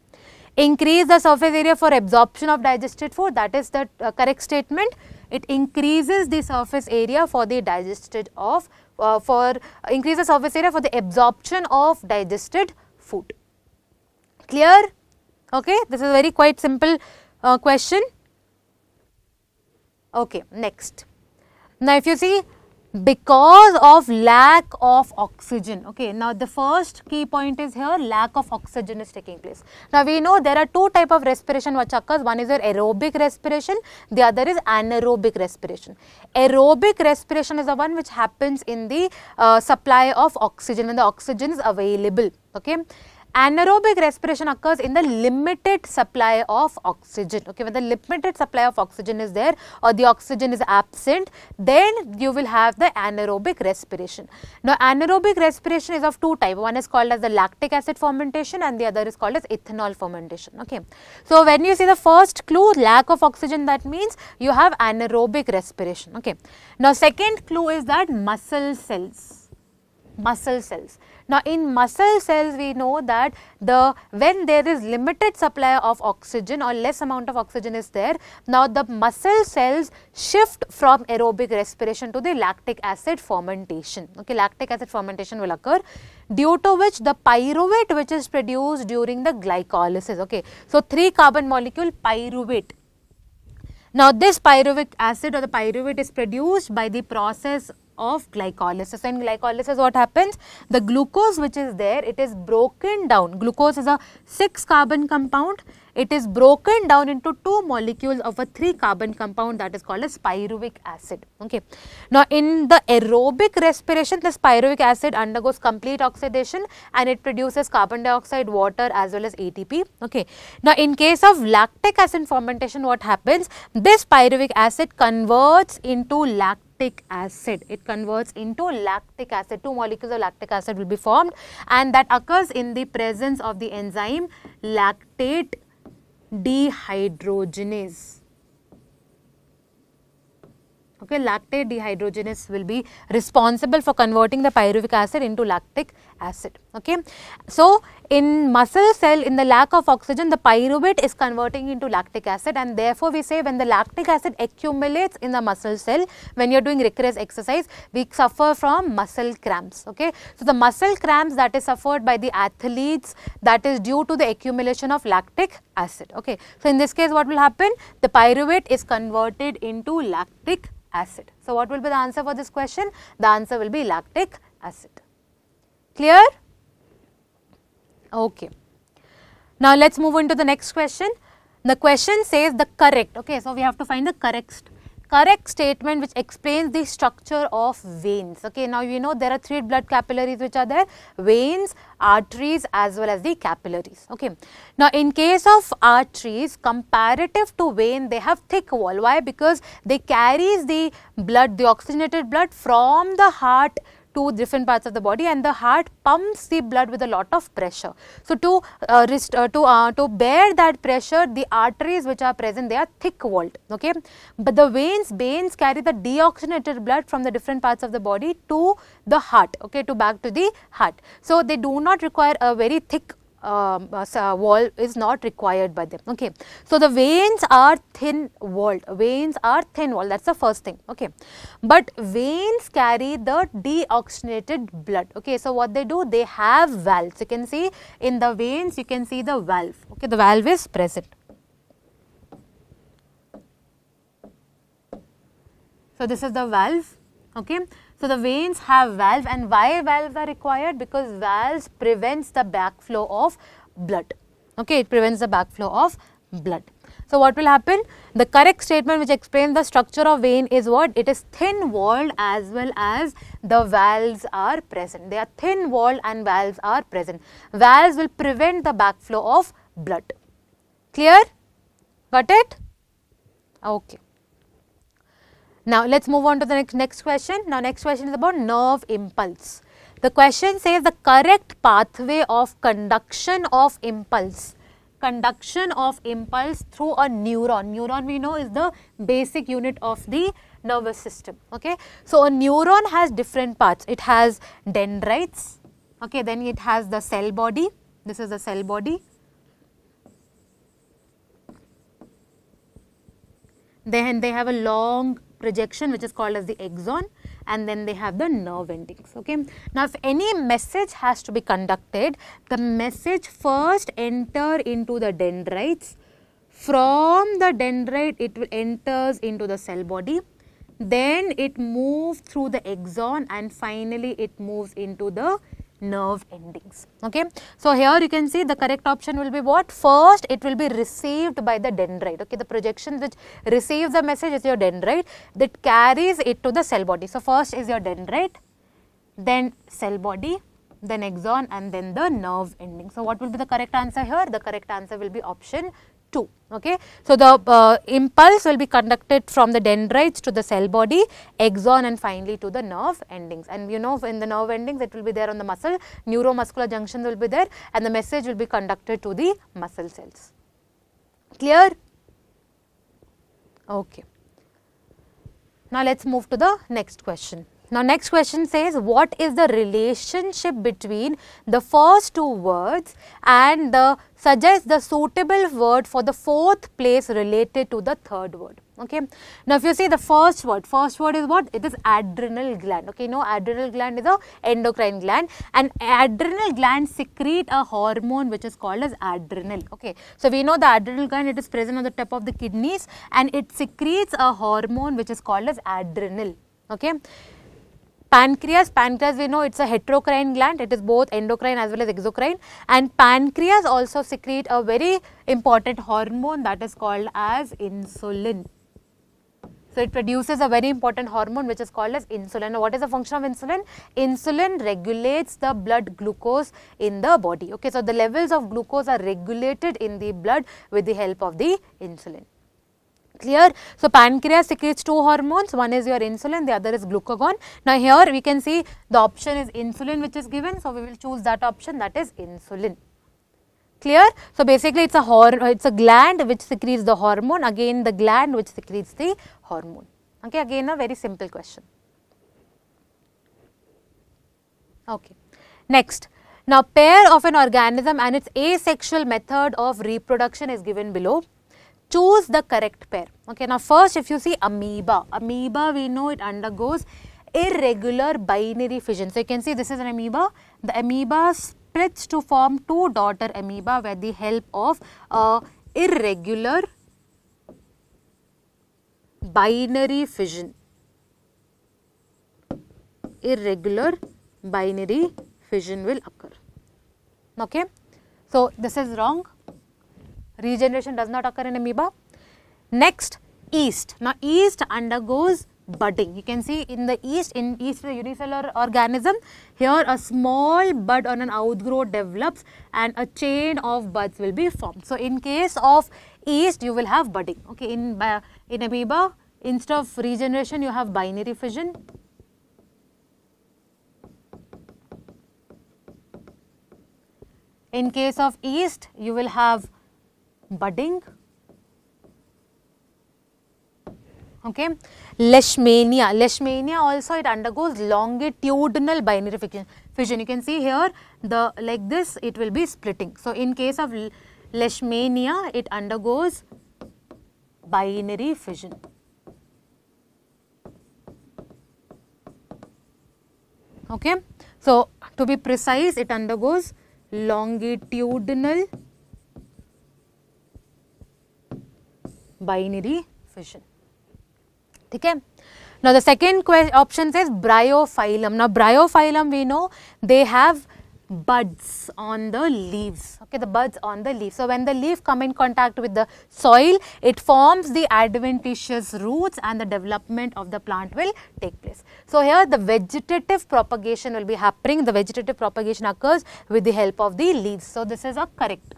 Increase the surface area for absorption of digested food. That is the uh, correct statement. It increases the surface area for the digested of uh, for uh, increases surface area for the absorption of digested food. Clear? Okay, this is very quite simple uh, question. Okay, next. Now, if you see because of lack of oxygen okay now the first key point is here lack of oxygen is taking place now we know there are two type of respiration which occurs one is your aerobic respiration the other is anaerobic respiration aerobic respiration is the one which happens in the uh, supply of oxygen when the oxygen is available okay anaerobic respiration occurs in the limited supply of oxygen okay when the limited supply of oxygen is there or the oxygen is absent then you will have the anaerobic respiration now anaerobic respiration is of two type one is called as the lactic acid fermentation and the other is called as ethanol fermentation okay so when you see the first clue lack of oxygen that means you have anaerobic respiration okay now second clue is that muscle cells muscle cells now, in muscle cells, we know that the when there is limited supply of oxygen or less amount of oxygen is there, now the muscle cells shift from aerobic respiration to the lactic acid fermentation. Okay, lactic acid fermentation will occur due to which the pyruvate which is produced during the glycolysis. Okay, so three carbon molecule pyruvate now, this pyruvic acid or the pyruvate is produced by the process of glycolysis. So in glycolysis what happens? The glucose which is there it is broken down. Glucose is a 6 carbon compound. It is broken down into two molecules of a 3 carbon compound that is called as pyruvic acid. Okay. Now in the aerobic respiration this pyruvic acid undergoes complete oxidation and it produces carbon dioxide, water as well as ATP. Okay. Now in case of lactic acid fermentation what happens? This pyruvic acid converts into lactic lactic acid. It converts into lactic acid. Two molecules of lactic acid will be formed and that occurs in the presence of the enzyme lactate dehydrogenase. Okay, lactate dehydrogenase will be responsible for converting the pyruvic acid into lactic acid. Okay. So, in muscle cell in the lack of oxygen the pyruvate is converting into lactic acid and therefore, we say when the lactic acid accumulates in the muscle cell when you are doing rigorous exercise we suffer from muscle cramps. Okay. So, the muscle cramps that is suffered by the athletes that is due to the accumulation of lactic acid. Okay. So, in this case what will happen the pyruvate is converted into lactic acid. So, what will be the answer for this question? The answer will be lactic acid. Clear? Okay. Now, let us move on to the next question. The question says the correct, okay. So, we have to find the correct correct statement which explains the structure of veins. Okay, now you know there are three blood capillaries which are there, veins, arteries as well as the capillaries. Okay, now in case of arteries comparative to vein they have thick wall. Why? Because they carries the blood, the oxygenated blood from the heart to different parts of the body and the heart pumps the blood with a lot of pressure. So to, uh, rest, uh, to, uh, to bear that pressure the arteries which are present they are thick walled okay. But the veins, veins carry the deoxygenated blood from the different parts of the body to the heart okay to back to the heart. So they do not require a very thick um, uh, wall is not required by them. Okay. So, the veins are thin walled, veins are thin walled that is the first thing. Okay. But veins carry the deoxygenated blood. Okay. So, what they do they have valves you can see in the veins you can see the valve okay the valve is present. So, this is the valve okay so, the veins have valve and why valves are required? Because valves prevents the backflow of blood. Okay, it prevents the backflow of blood. So, what will happen? The correct statement which explains the structure of vein is what? It is thin walled as well as the valves are present. They are thin walled and valves are present. Valves will prevent the backflow of blood. Clear? Got it? Okay. Now, let us move on to the next, next question. Now, next question is about nerve impulse. The question says the correct pathway of conduction of impulse conduction of impulse through a neuron. Neuron we know is the basic unit of the nervous system. Okay. So, a neuron has different parts. It has dendrites, okay, then it has the cell body. This is the cell body. Then they have a long projection which is called as the axon and then they have the nerve endings okay now if any message has to be conducted the message first enter into the dendrites from the dendrite it enters into the cell body then it moves through the axon and finally it moves into the nerve endings. Okay. So, here you can see the correct option will be what? First, it will be received by the dendrite. Okay. The projection which receives the message is your dendrite that carries it to the cell body. So, first is your dendrite, then cell body, then axon and then the nerve ending. So, what will be the correct answer here? The correct answer will be option 2. Okay. So, the uh, impulse will be conducted from the dendrites to the cell body, axon and finally to the nerve endings. And you know in the nerve endings it will be there on the muscle, neuromuscular junction will be there and the message will be conducted to the muscle cells. Clear? Okay. Now, let us move to the next question. Now, next question says, what is the relationship between the first two words and the suggests the suitable word for the fourth place related to the third word. Okay. Now, if you see the first word, first word is what? It is adrenal gland. Okay. No, adrenal gland is a endocrine gland and adrenal gland secrete a hormone which is called as adrenal. Okay. So, we know the adrenal gland, it is present on the top of the kidneys and it secretes a hormone which is called as adrenal. Okay. Pancreas, pancreas we know it's a heterocrine gland, it is both endocrine as well as exocrine and pancreas also secrete a very important hormone that is called as insulin. So it produces a very important hormone which is called as insulin. Now what is the function of insulin? Insulin regulates the blood glucose in the body. Okay, so the levels of glucose are regulated in the blood with the help of the insulin clear. So, pancreas secretes two hormones, one is your insulin, the other is glucagon. Now, here we can see the option is insulin which is given. So, we will choose that option that is insulin. Clear? So, basically it is a it's a gland which secretes the hormone, again the gland which secretes the hormone. Okay, again a very simple question. Okay. Next, now pair of an organism and its asexual method of reproduction is given below choose the correct pair. Okay, now first if you see amoeba, amoeba we know it undergoes irregular binary fission. So you can see this is an amoeba, the amoeba splits to form two daughter amoeba with the help of uh, irregular binary fission. Irregular binary fission will occur. Okay, so this is wrong Regeneration does not occur in amoeba. Next, yeast. Now, yeast undergoes budding. You can see in the yeast, in yeast the unicellular organism, here a small bud on an outgrowth develops and a chain of buds will be formed. So, in case of yeast, you will have budding. Okay, in, uh, in amoeba, instead of regeneration, you have binary fission. In case of yeast, you will have budding okay leishmania leishmania also it undergoes longitudinal binary fission you can see here the like this it will be splitting so in case of leishmania it undergoes binary fission okay so to be precise it undergoes longitudinal binary fission. Okay. Now, the second option says bryophyllum. Now, bryophyllum we know they have buds on the leaves okay the buds on the leaf so when the leaf come in contact with the soil it forms the adventitious roots and the development of the plant will take place so here the vegetative propagation will be happening the vegetative propagation occurs with the help of the leaves so this is a correct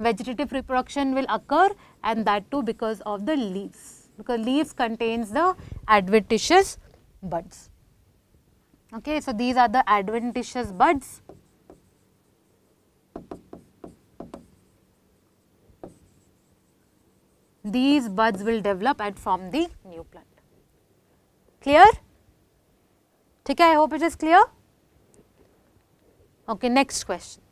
vegetative reproduction will occur and that too because of the leaves because leaves contains the adventitious buds. Okay, so these are the adventitious buds. These buds will develop and form the new plant. Clear? Okay, I hope it is clear. Okay, next question.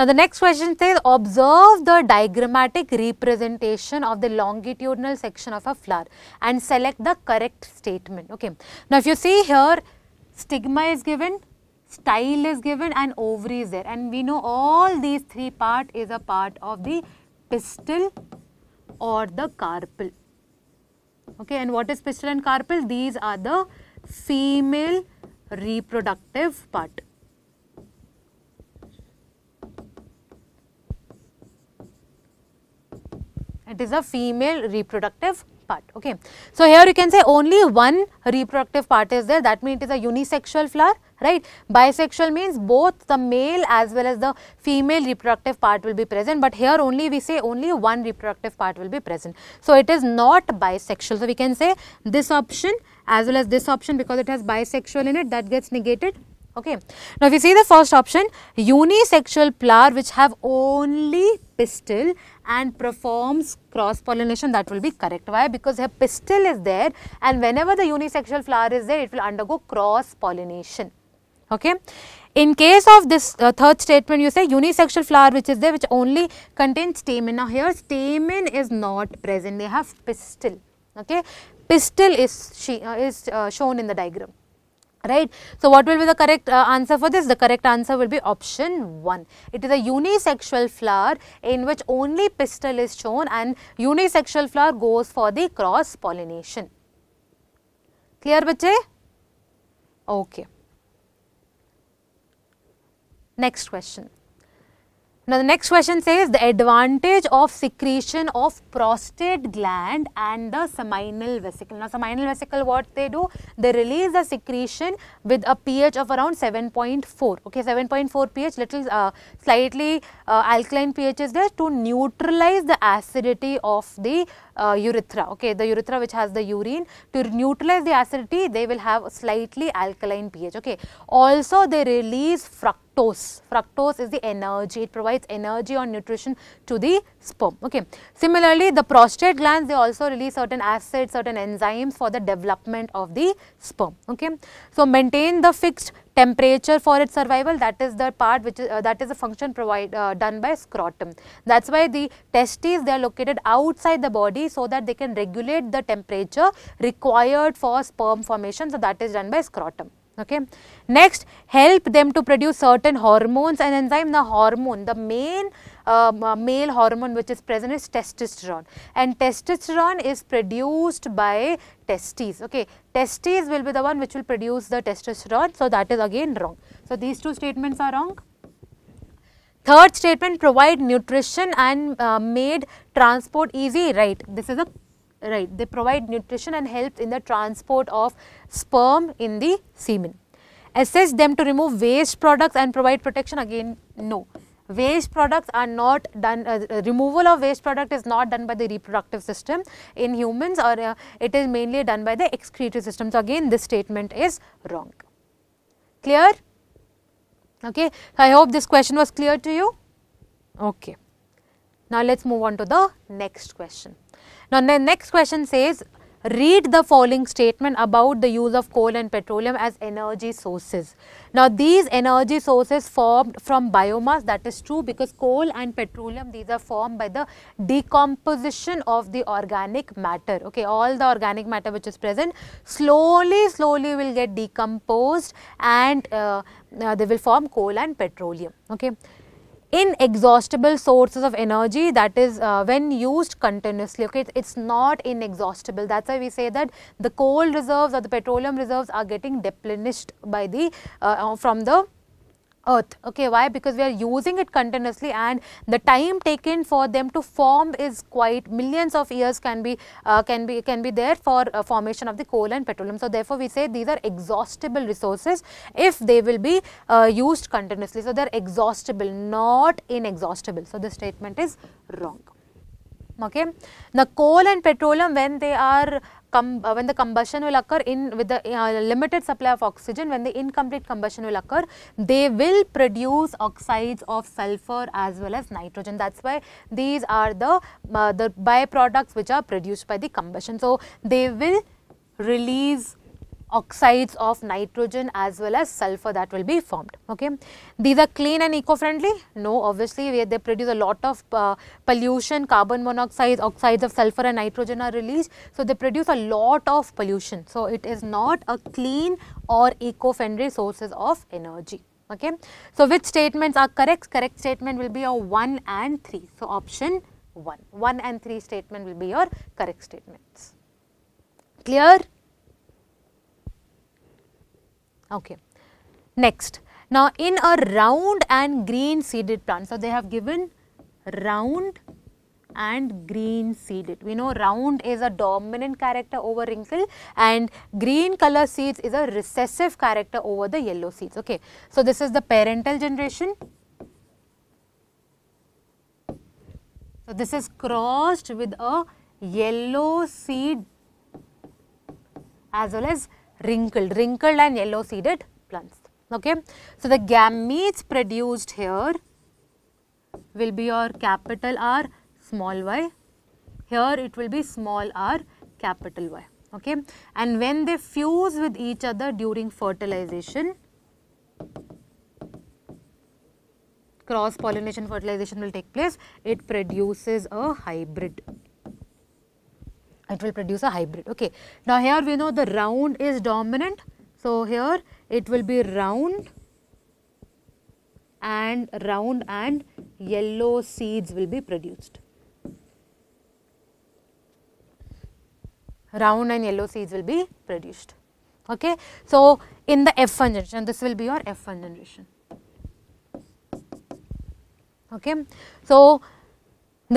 Now, the next question says observe the diagrammatic representation of the longitudinal section of a flower and select the correct statement. Okay. Now, if you see here stigma is given, style is given and ovary is there and we know all these three part is a part of the pistil or the carpel. Okay. And what is pistil and carpel? These are the female reproductive part. It is a female reproductive part. Okay. So, here you can say only one reproductive part is there that means it is a unisexual flower right. Bisexual means both the male as well as the female reproductive part will be present but here only we say only one reproductive part will be present. So, it is not bisexual. So, we can say this option as well as this option because it has bisexual in it that gets negated okay. Now, if you see the first option unisexual flower which have only pistil and performs cross pollination that will be correct why because her pistil is there and whenever the unisexual flower is there it will undergo cross pollination okay in case of this uh, third statement you say unisexual flower which is there which only contains stamen now here stamen is not present they have pistil okay pistil is she uh, is uh, shown in the diagram right. So, what will be the correct uh, answer for this? The correct answer will be option 1. It is a unisexual flower in which only pistil is shown and unisexual flower goes for the cross pollination. Clear bache? Okay. Next question. Now, the next question says the advantage of secretion of prostate gland and the seminal vesicle. Now, seminal vesicle what they do? They release the secretion with a pH of around 7.4. Okay, 7.4 pH, little uh, slightly uh, alkaline pH is there to neutralize the acidity of the uh, urethra. Okay, the urethra which has the urine to neutralize the acidity, they will have slightly alkaline pH. Okay, also they release fructose fructose. Fructose is the energy. It provides energy or nutrition to the sperm. Okay. Similarly, the prostate glands, they also release certain acids, certain enzymes for the development of the sperm. Okay. So, maintain the fixed temperature for its survival that is the part which is uh, that is the function provide uh, done by scrotum that's why the testes they are located outside the body so that they can regulate the temperature required for sperm formation so that is done by scrotum okay. Next help them to produce certain hormones and enzyme. The hormone, the main um, uh, male hormone which is present is testosterone and testosterone is produced by testes, okay. Testes will be the one which will produce the testosterone, so that is again wrong. So, these two statements are wrong. Third statement provide nutrition and uh, made transport easy, right. This is a right they provide nutrition and help in the transport of sperm in the semen assess them to remove waste products and provide protection again no waste products are not done uh, uh removal of waste product is not done by the reproductive system in humans or uh, it is mainly done by the excretory system so again this statement is wrong clear okay i hope this question was clear to you okay now let's move on to the next question now, the next question says, read the following statement about the use of coal and petroleum as energy sources. Now, these energy sources formed from biomass that is true because coal and petroleum these are formed by the decomposition of the organic matter. Okay, all the organic matter which is present slowly slowly will get decomposed and uh, uh, they will form coal and petroleum. Okay inexhaustible sources of energy that is uh, when used continuously okay it's not inexhaustible that's why we say that the coal reserves or the petroleum reserves are getting depleted by the uh, uh from the earth okay why because we are using it continuously and the time taken for them to form is quite millions of years can be uh, can be can be there for uh, formation of the coal and petroleum so therefore we say these are exhaustible resources if they will be uh, used continuously so they are exhaustible not inexhaustible so this statement is wrong okay now coal and petroleum when they are uh, when the combustion will occur in with the uh, limited supply of oxygen when the incomplete combustion will occur they will produce oxides of sulfur as well as nitrogen that's why these are the uh, the byproducts which are produced by the combustion so they will release oxides of nitrogen as well as sulfur that will be formed. Okay, These are clean and eco-friendly? No, obviously they produce a lot of uh, pollution, carbon monoxide, oxides of sulfur and nitrogen are released. So, they produce a lot of pollution. So, it is not a clean or eco-friendly sources of energy. Okay. So, which statements are correct? Correct statement will be your 1 and 3. So, option 1. 1 and 3 statement will be your correct statements. Clear? Okay. Next, now in a round and green seeded plant, so they have given round and green seeded. We know round is a dominant character over wrinkle and green color seeds is a recessive character over the yellow seeds. Okay. So, this is the parental generation. So, this is crossed with a yellow seed as well as wrinkled, wrinkled and yellow seeded plants. Okay. So, the gametes produced here will be your capital R small y, here it will be small r capital Y. Okay. And when they fuse with each other during fertilization, cross pollination fertilization will take place, it produces a hybrid it will produce a hybrid. Okay. Now, here we know the round is dominant. So, here it will be round and round and yellow seeds will be produced. Round and yellow seeds will be produced. Okay. So, in the F1 generation, this will be your F1 generation. Okay. So,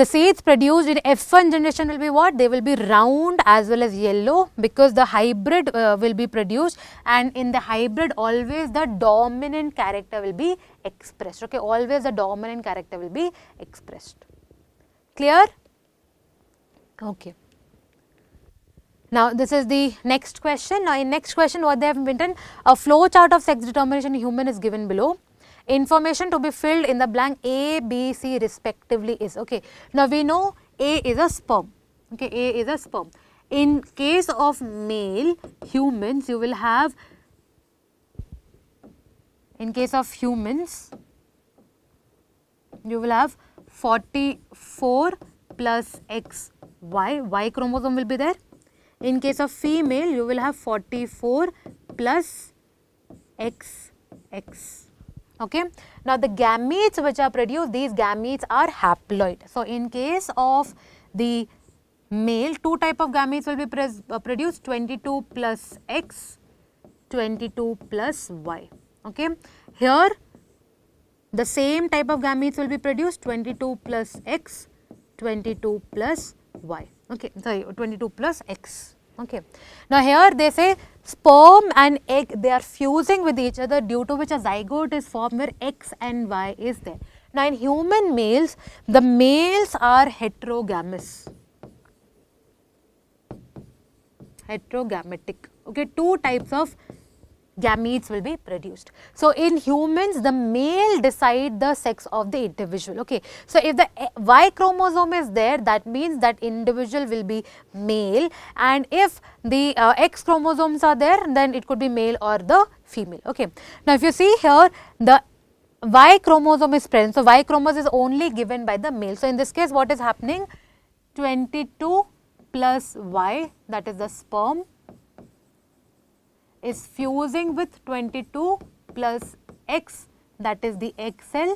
the seeds produced in F1 generation will be what? They will be round as well as yellow because the hybrid uh, will be produced and in the hybrid always the dominant character will be expressed. Okay, always the dominant character will be expressed. Clear? Okay. Now, this is the next question. Now, in next question, what they have written, a flow chart of sex determination in human is given below information to be filled in the blank A, B, C respectively is okay. Now we know A is a sperm, okay, A is a sperm. In case of male humans, you will have, in case of humans, you will have 44 plus X, Y, Y chromosome will be there. In case of female, you will have 44 plus X, X okay now the gametes which are produced these gametes are haploid so in case of the male two type of gametes will be uh, produced 22 plus x 22 plus y okay here the same type of gametes will be produced 22 plus x 22 plus y okay sorry 22 plus x Okay. Now, here they say sperm and egg they are fusing with each other due to which a zygote is formed where X and Y is there. Now, in human males, the males are heterogamous, heterogametic. Okay, two types of gametes will be produced. So, in humans the male decide the sex of the individual. Okay. So, if the eh, Y chromosome is there that means that individual will be male and if the uh, X chromosomes are there then it could be male or the female. Okay. Now, if you see here the Y chromosome is present. So, Y chromosome is only given by the male. So, in this case what is happening 22 plus Y that is the sperm is fusing with 22 plus X that is the XL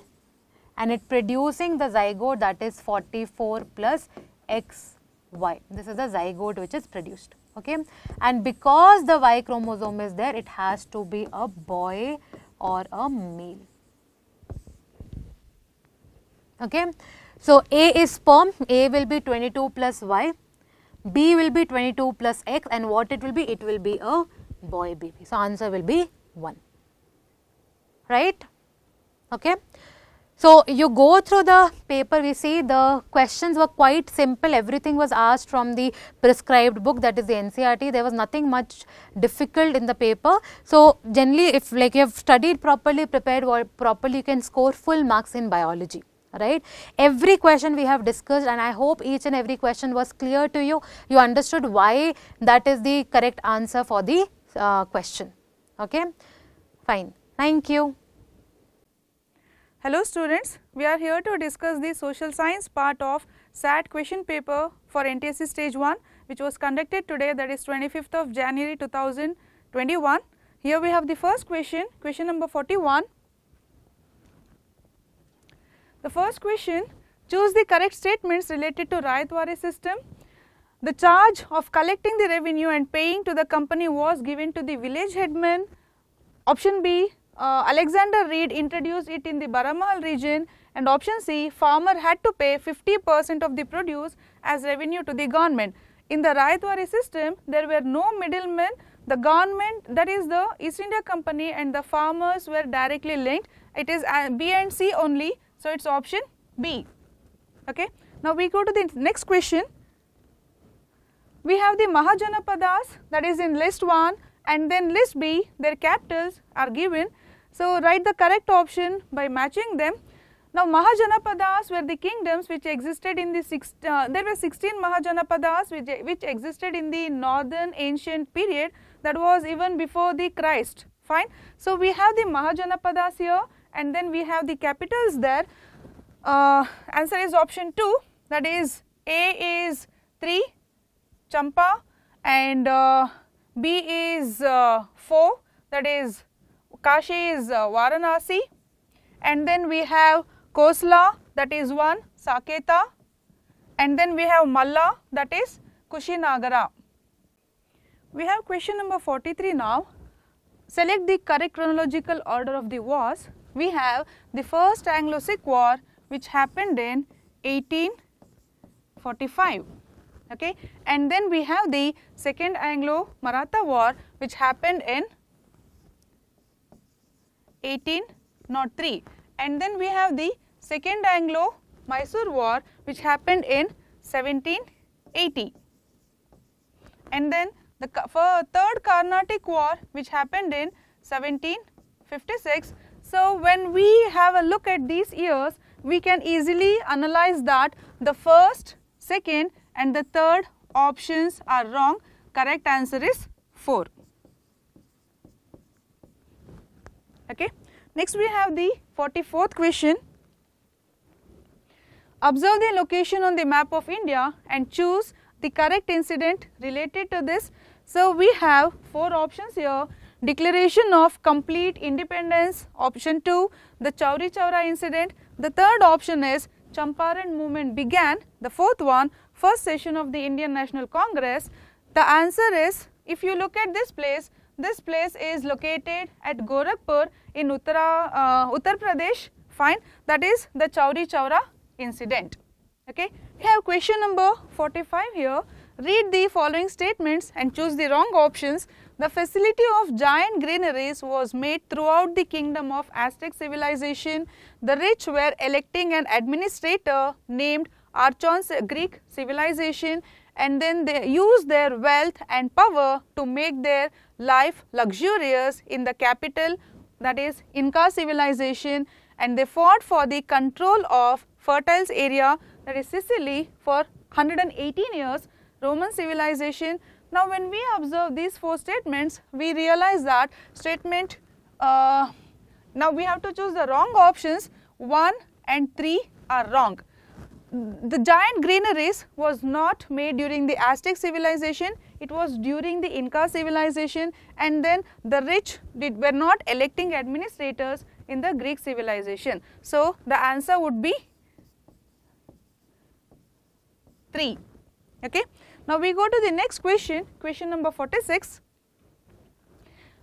and it producing the zygote that is 44 plus XY. This is the zygote which is produced. Okay. And because the Y chromosome is there, it has to be a boy or a male. Okay. So, A is sperm, A will be 22 plus Y, B will be 22 plus X and what it will be? It will be a boy baby. So, answer will be 1, right. Okay. So, you go through the paper, we see the questions were quite simple, everything was asked from the prescribed book that is the NCRT, there was nothing much difficult in the paper. So, generally if like you have studied properly, prepared properly, you can score full marks in biology right. Every question we have discussed and I hope each and every question was clear to you. You understood why that is the correct answer for the uh, question. Okay, fine. Thank you. Hello students, we are here to discuss the social science part of SAT question paper for NTSC stage 1 which was conducted today that is 25th of January 2021. Here we have the first question, question number 41. The first question, choose the correct statements related to Rayatwari system the charge of collecting the revenue and paying to the company was given to the village headman. Option B, uh, Alexander Reed introduced it in the Baramal region and option C, farmer had to pay 50% of the produce as revenue to the government. In the Rayatwari system, there were no middlemen. The government, that is the East India Company and the farmers were directly linked. It is uh, B and C only, so it is option B. Okay. Now, we go to the next question we have the Mahajanapadas that is in list 1 and then list B their capitals are given. So, write the correct option by matching them. Now, Mahajanapadas were the kingdoms which existed in the uh, there were 16 Mahajanapadas which, which existed in the northern ancient period that was even before the Christ fine. So, we have the Mahajanapadas here and then we have the capitals there. Uh, answer is option 2 that is A is 3 Champa and uh, B is uh, 4 that is Kashi is uh, Varanasi and then we have Kosla that is 1 Saketa and then we have Malla that is Kushinagara. We have question number 43 now. Select the correct chronological order of the wars. We have the first Anglo-Sikh war which happened in 1845. Okay? And then we have the Second Anglo-Maratha War which happened in 1803 and then we have the Second Anglo-Mysore War which happened in 1780 and then the Third Carnatic War which happened in 1756. So, when we have a look at these years, we can easily analyze that the first, second and the third options are wrong. Correct answer is 4. Okay. Next we have the 44th question. Observe the location on the map of India and choose the correct incident related to this. So, we have four options here declaration of complete independence option 2 the Chauri Chaura incident the third option is Champaran movement began the fourth one first session of the Indian National Congress, the answer is if you look at this place, this place is located at Gorakhpur in Uttara, uh, Uttar Pradesh, fine, that is the Chowri Chowra incident. Okay. We have question number 45 here. Read the following statements and choose the wrong options. The facility of giant granaries was made throughout the kingdom of Aztec civilization. The rich were electing an administrator named Archon's Greek civilization and then they use their wealth and power to make their life luxurious in the capital that is Inca civilization and they fought for the control of fertile area that is Sicily for 118 years Roman civilization. Now when we observe these four statements we realize that statement uh, now we have to choose the wrong options 1 and 3 are wrong the giant granaries was not made during the Aztec civilization, it was during the Inca civilization and then the rich did, were not electing administrators in the Greek civilization. So, the answer would be 3. Okay. Now, we go to the next question, question number 46.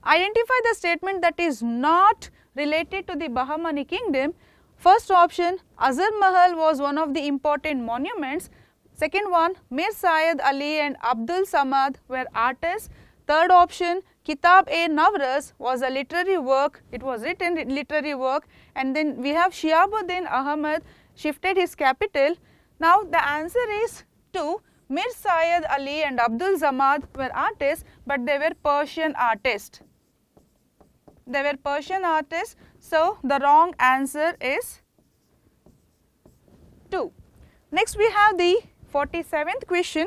Identify the statement that is not related to the Bahmani kingdom First option, Azhar Mahal was one of the important monuments. Second one, Mir Syed Ali and Abdul Samad were artists. Third option, Kitab e Navras was a literary work. It was written literary work. And then we have Shiabuddin Ahmad shifted his capital. Now the answer is 2. Mir Syed Ali and Abdul Samad were artists, but they were Persian artists. They were Persian artists. So, the wrong answer is 2. Next we have the 47th question.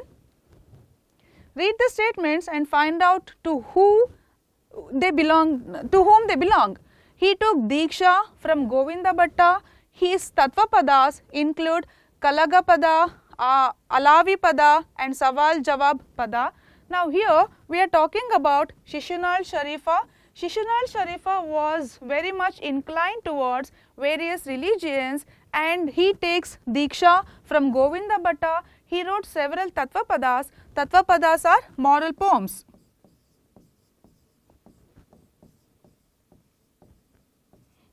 Read the statements and find out to who they belong, to whom they belong. He took Diksha from Govindabhatta. His Tattvapadas include Kalagapada, uh, Alavi Pada and Sawal Jawab Pada. Now here we are talking about Shishunal Sharifa Shishunal Sharifa was very much inclined towards various religions and he takes Diksha from Govinda Bhatta. He wrote several Tattvapadas. Tattvapadas are moral poems.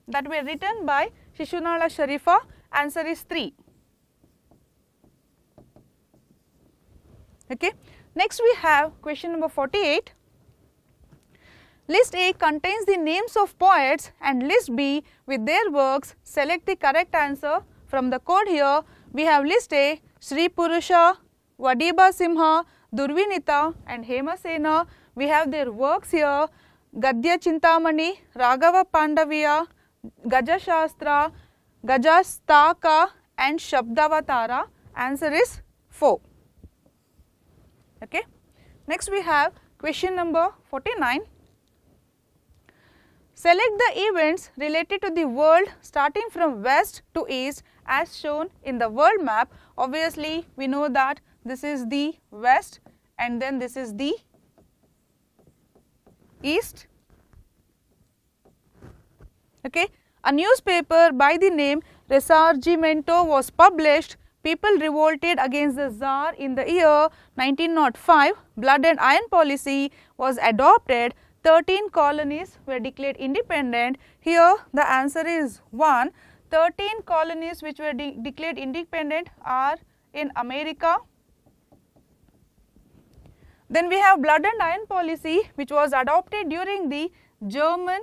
that were written by Shishunala Sharifa. Answer is 3. Okay. Next we have question number 48. List A contains the names of poets and list B with their works. Select the correct answer from the code here. We have list A, Sri Purusha, Vadiba Simha, Durvinita and Hema Sena. We have their works here. Gadya Chintamani, Raghava Pandaviya, Gaja Shastra, Gaja Staka and Shabdavatara. Answer is 4. Okay. Next we have question number 49. Select the events related to the world starting from west to east as shown in the world map. Obviously, we know that this is the west and then this is the east. Okay. A newspaper by the name Resargimento was published. People revolted against the Tsar in the year 1905. Blood and iron policy was adopted 13 colonies were declared independent. Here the answer is 1. 13 colonies which were de declared independent are in America. Then we have blood and iron policy which was adopted during the German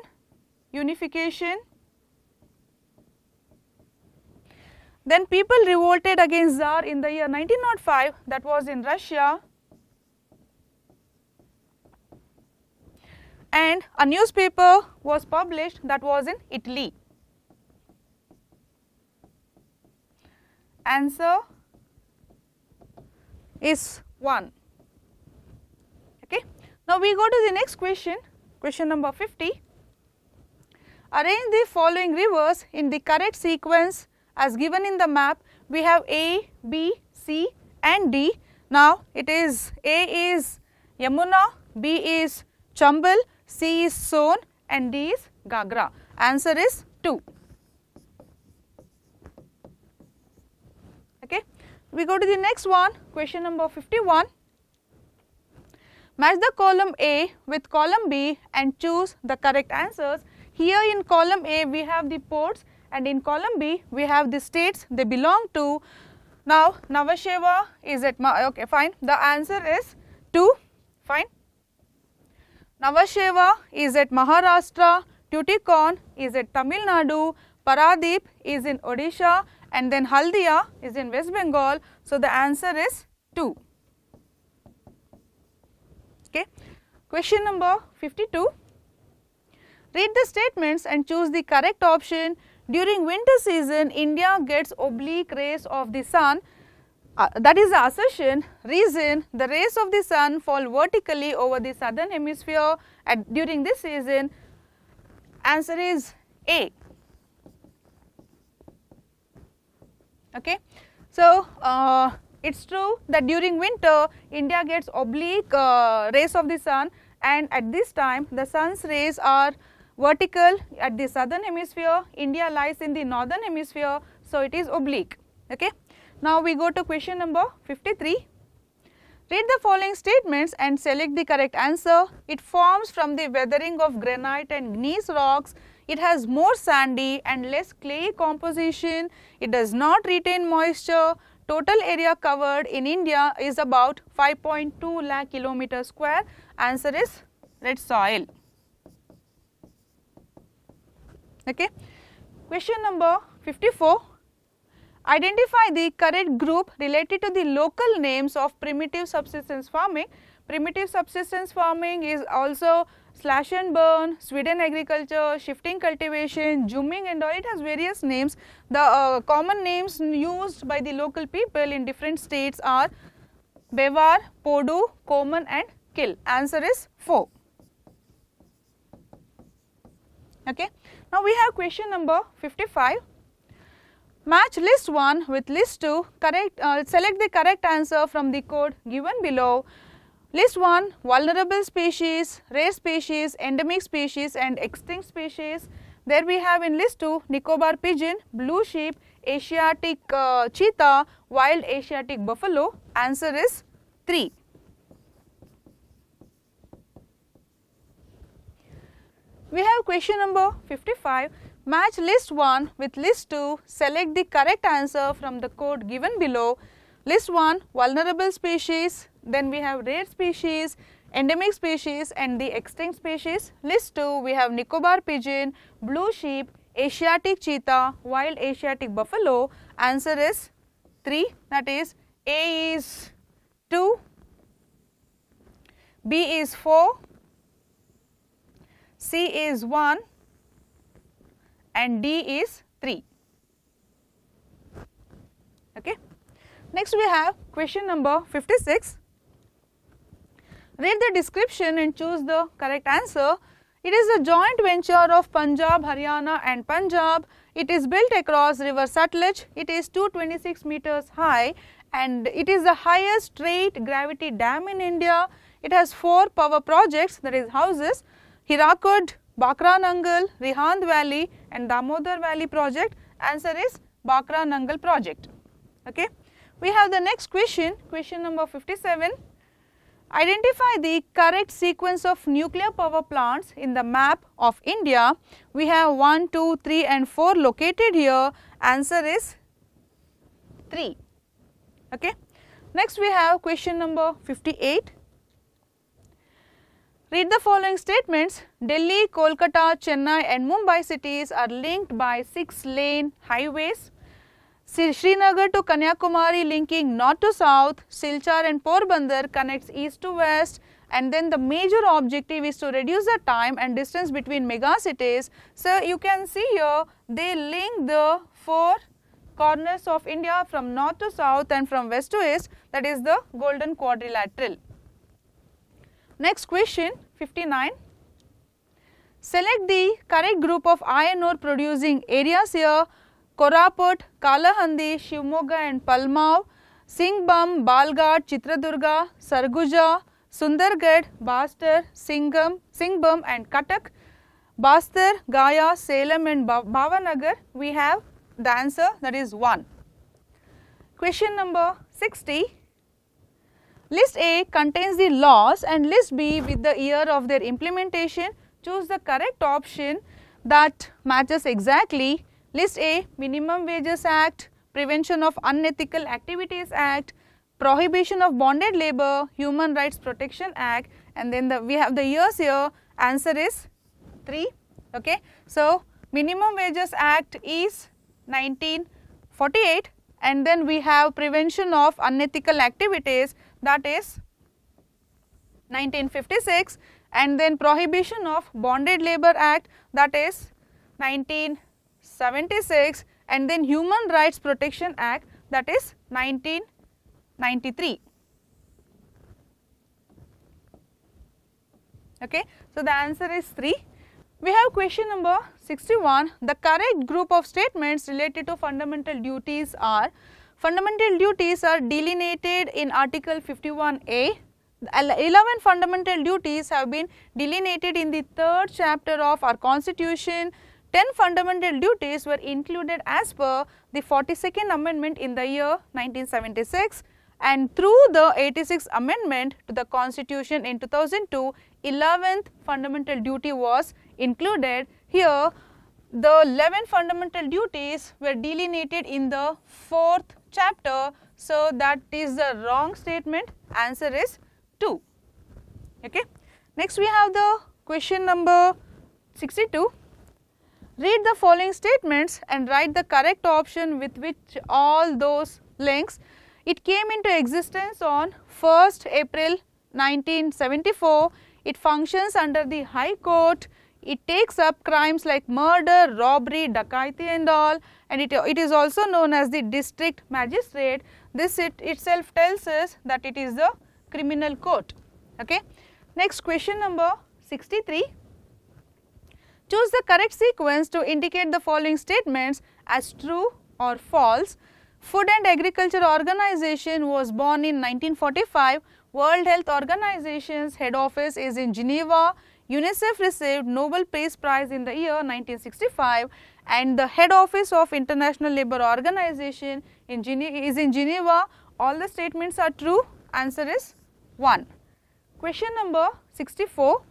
unification. Then people revolted against Tsar in the year 1905 that was in Russia. and a newspaper was published that was in Italy. Answer is 1. Okay. Now, we go to the next question, question number 50. Arrange the following rivers in the correct sequence as given in the map. We have A, B, C and D. Now, it is A is Yamuna, B is Chambal C is Son and D is Gagra. Answer is 2. Okay. We go to the next one, question number 51. Match the column A with column B and choose the correct answers. Here in column A we have the ports and in column B we have the states they belong to. Now Navasheva is at, okay fine, the answer is 2, fine. Navasheva is at Maharashtra, Tuticorin is at Tamil Nadu, Paradip is in Odisha and then Haldia is in West Bengal. So, the answer is 2. Okay. Question number 52. Read the statements and choose the correct option. During winter season, India gets oblique rays of the sun uh, that is the assertion reason the rays of the sun fall vertically over the southern hemisphere at, during this season answer is a okay so uh, it's true that during winter india gets oblique uh, rays of the sun and at this time the sun's rays are vertical at the southern hemisphere india lies in the northern hemisphere so it is oblique okay now we go to question number 53. Read the following statements and select the correct answer. It forms from the weathering of granite and gneiss rocks. It has more sandy and less clay composition. It does not retain moisture. Total area covered in India is about 5.2 lakh kilometer square. Answer is red soil. Okay. Question number 54. Identify the correct group related to the local names of primitive subsistence farming. Primitive subsistence farming is also slash and burn, Sweden agriculture, shifting cultivation, zooming and all it has various names. The uh, common names used by the local people in different states are Bevar, Podu, Common, and Kill. Answer is 4. Okay. Now we have question number 55. Match list 1 with list 2, correct, uh, select the correct answer from the code given below. List 1 vulnerable species, rare species, endemic species and extinct species. There we have in list 2 Nicobar pigeon, blue sheep, Asiatic uh, cheetah, wild Asiatic buffalo. Answer is 3. We have question number 55. Match list 1 with list 2. Select the correct answer from the code given below. List 1 vulnerable species, then we have rare species, endemic species and the extinct species. List 2 we have Nicobar pigeon, blue sheep, Asiatic cheetah, wild Asiatic buffalo. Answer is 3 that is A is 2, B is 4, C is 1 and D is 3. Okay. Next we have question number 56. Read the description and choose the correct answer. It is a joint venture of Punjab, Haryana and Punjab. It is built across river Sutlej. It is 226 meters high and it is the highest straight gravity dam in India. It has four power projects that is houses, Hirakud, Bakra Nangal, Rihand Valley and Damodar Valley project. Answer is Bakra Nangal project. Okay. We have the next question, question number 57. Identify the correct sequence of nuclear power plants in the map of India. We have 1, 2, 3 and 4 located here. Answer is 3. Okay. Next we have question number 58. Read the following statements. Delhi, Kolkata, Chennai and Mumbai cities are linked by 6-lane highways. Srinagar to Kanyakumari linking north to south, Silchar and Porbandar connects east to west and then the major objective is to reduce the time and distance between mega cities. So, you can see here they link the four corners of India from north to south and from west to east that is the golden quadrilateral. Next question 59. Select the correct group of iron ore producing areas here Koraput, Kalahandi, Shivmoga and Palmav, Singbam, Balgad, Chitradurga, Sarguja, Sundargad, Bastar, Singham, Singbam and Katak. Bastar, Gaya, Salem and Bhavanagar, we have the answer that is 1. Question number 60. List A contains the laws and list B with the year of their implementation. Choose the correct option that matches exactly list A Minimum Wages Act, Prevention of Unethical Activities Act, Prohibition of Bonded Labor, Human Rights Protection Act and then the, we have the years here answer is 3 okay. So, Minimum Wages Act is 1948 and then we have Prevention of Unethical Activities that is 1956 and then prohibition of bonded labor act that is 1976 and then human rights protection act that is 1993 okay so the answer is 3 we have question number 61 the correct group of statements related to fundamental duties are Fundamental duties are delineated in Article 51A. The 11 fundamental duties have been delineated in the third chapter of our constitution. 10 fundamental duties were included as per the 42nd amendment in the year 1976 and through the 86th amendment to the constitution in 2002, 11th fundamental duty was included. Here the 11 fundamental duties were delineated in the fourth chapter. So, that is the wrong statement. Answer is 2. Okay. Next we have the question number 62. Read the following statements and write the correct option with which all those links. It came into existence on 1st April 1974. It functions under the High Court. It takes up crimes like murder, robbery, dacaity and all and it, it is also known as the district magistrate. This it itself tells us that it is the criminal court. Okay. Next question number 63. Choose the correct sequence to indicate the following statements as true or false. Food and Agriculture Organization was born in 1945. World Health Organization's head office is in Geneva UNICEF received Nobel Peace Prize in the year 1965 and the head office of International Labour Organization in is in Geneva. All the statements are true. Answer is 1. Question number 64.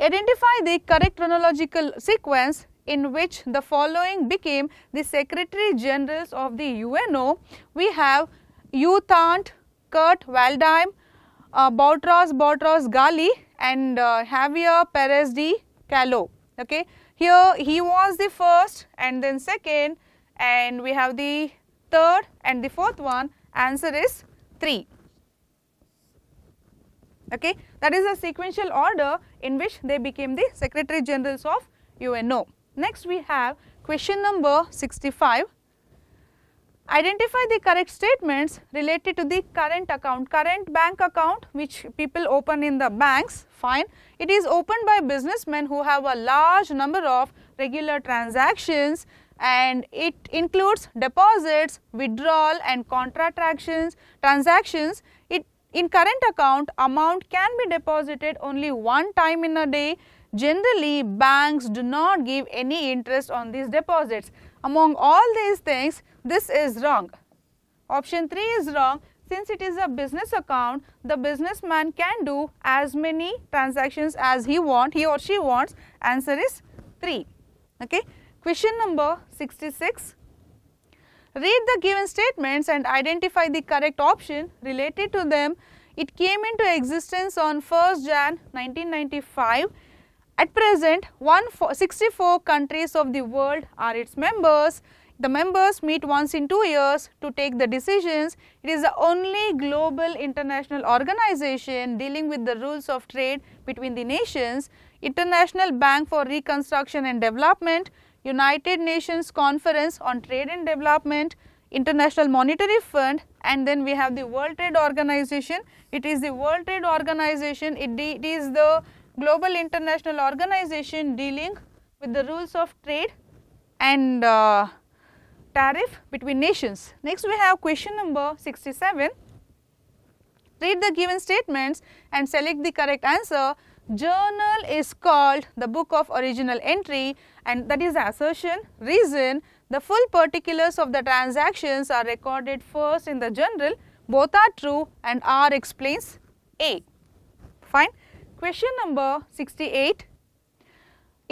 Identify the correct chronological sequence in which the following became the Secretary Generals of the UNO. We have U Thant, Kurt Waldheim, uh, Bautros Bautros Ghali and uh, Javier Perez de Calo. Okay, here he was the first and then second and we have the third and the fourth one answer is 3. Okay, that is the sequential order in which they became the Secretary Generals of UNO. Next we have question number 65 Identify the correct statements related to the current account. Current bank account which people open in the banks, fine. It is opened by businessmen who have a large number of regular transactions and it includes deposits, withdrawal and transactions. transactions. It, in current account, amount can be deposited only one time in a day. Generally, banks do not give any interest on these deposits. Among all these things, this is wrong. Option 3 is wrong since it is a business account, the businessman can do as many transactions as he want, he or she wants. Answer is 3. Okay. Question number 66. Read the given statements and identify the correct option related to them. It came into existence on 1st Jan 1995. At present, 164 countries of the world are its members. The members meet once in two years to take the decisions. It is the only global international organization dealing with the rules of trade between the nations. International Bank for Reconstruction and Development, United Nations Conference on Trade and Development, International Monetary Fund and then we have the World Trade Organization. It is the World Trade Organization, it, it is the global international organization dealing with the rules of trade and uh, tariff between nations. Next we have question number 67. Read the given statements and select the correct answer. Journal is called the book of original entry and that is assertion. Reason, the full particulars of the transactions are recorded first in the general. Both are true and R explains A. Fine. Question number 68.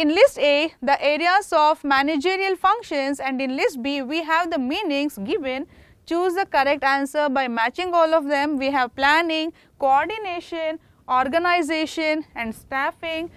In list A, the areas of managerial functions and in list B, we have the meanings given. Choose the correct answer by matching all of them. We have planning, coordination, organization and staffing,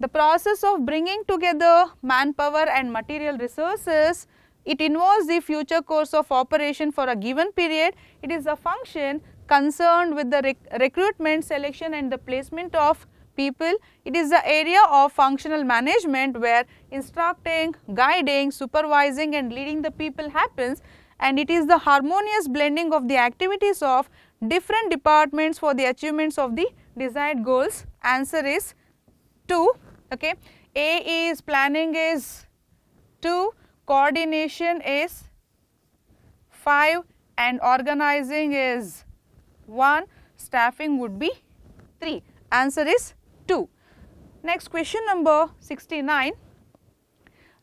the process of bringing together manpower and material resources. It involves the future course of operation for a given period. It is a function concerned with the rec recruitment, selection and the placement of people. It is the area of functional management where instructing, guiding, supervising and leading the people happens and it is the harmonious blending of the activities of different departments for the achievements of the desired goals. Answer is 2. Okay. A is planning is 2, coordination is 5 and organizing is 1, staffing would be 3. Answer is 2. Next question number 69.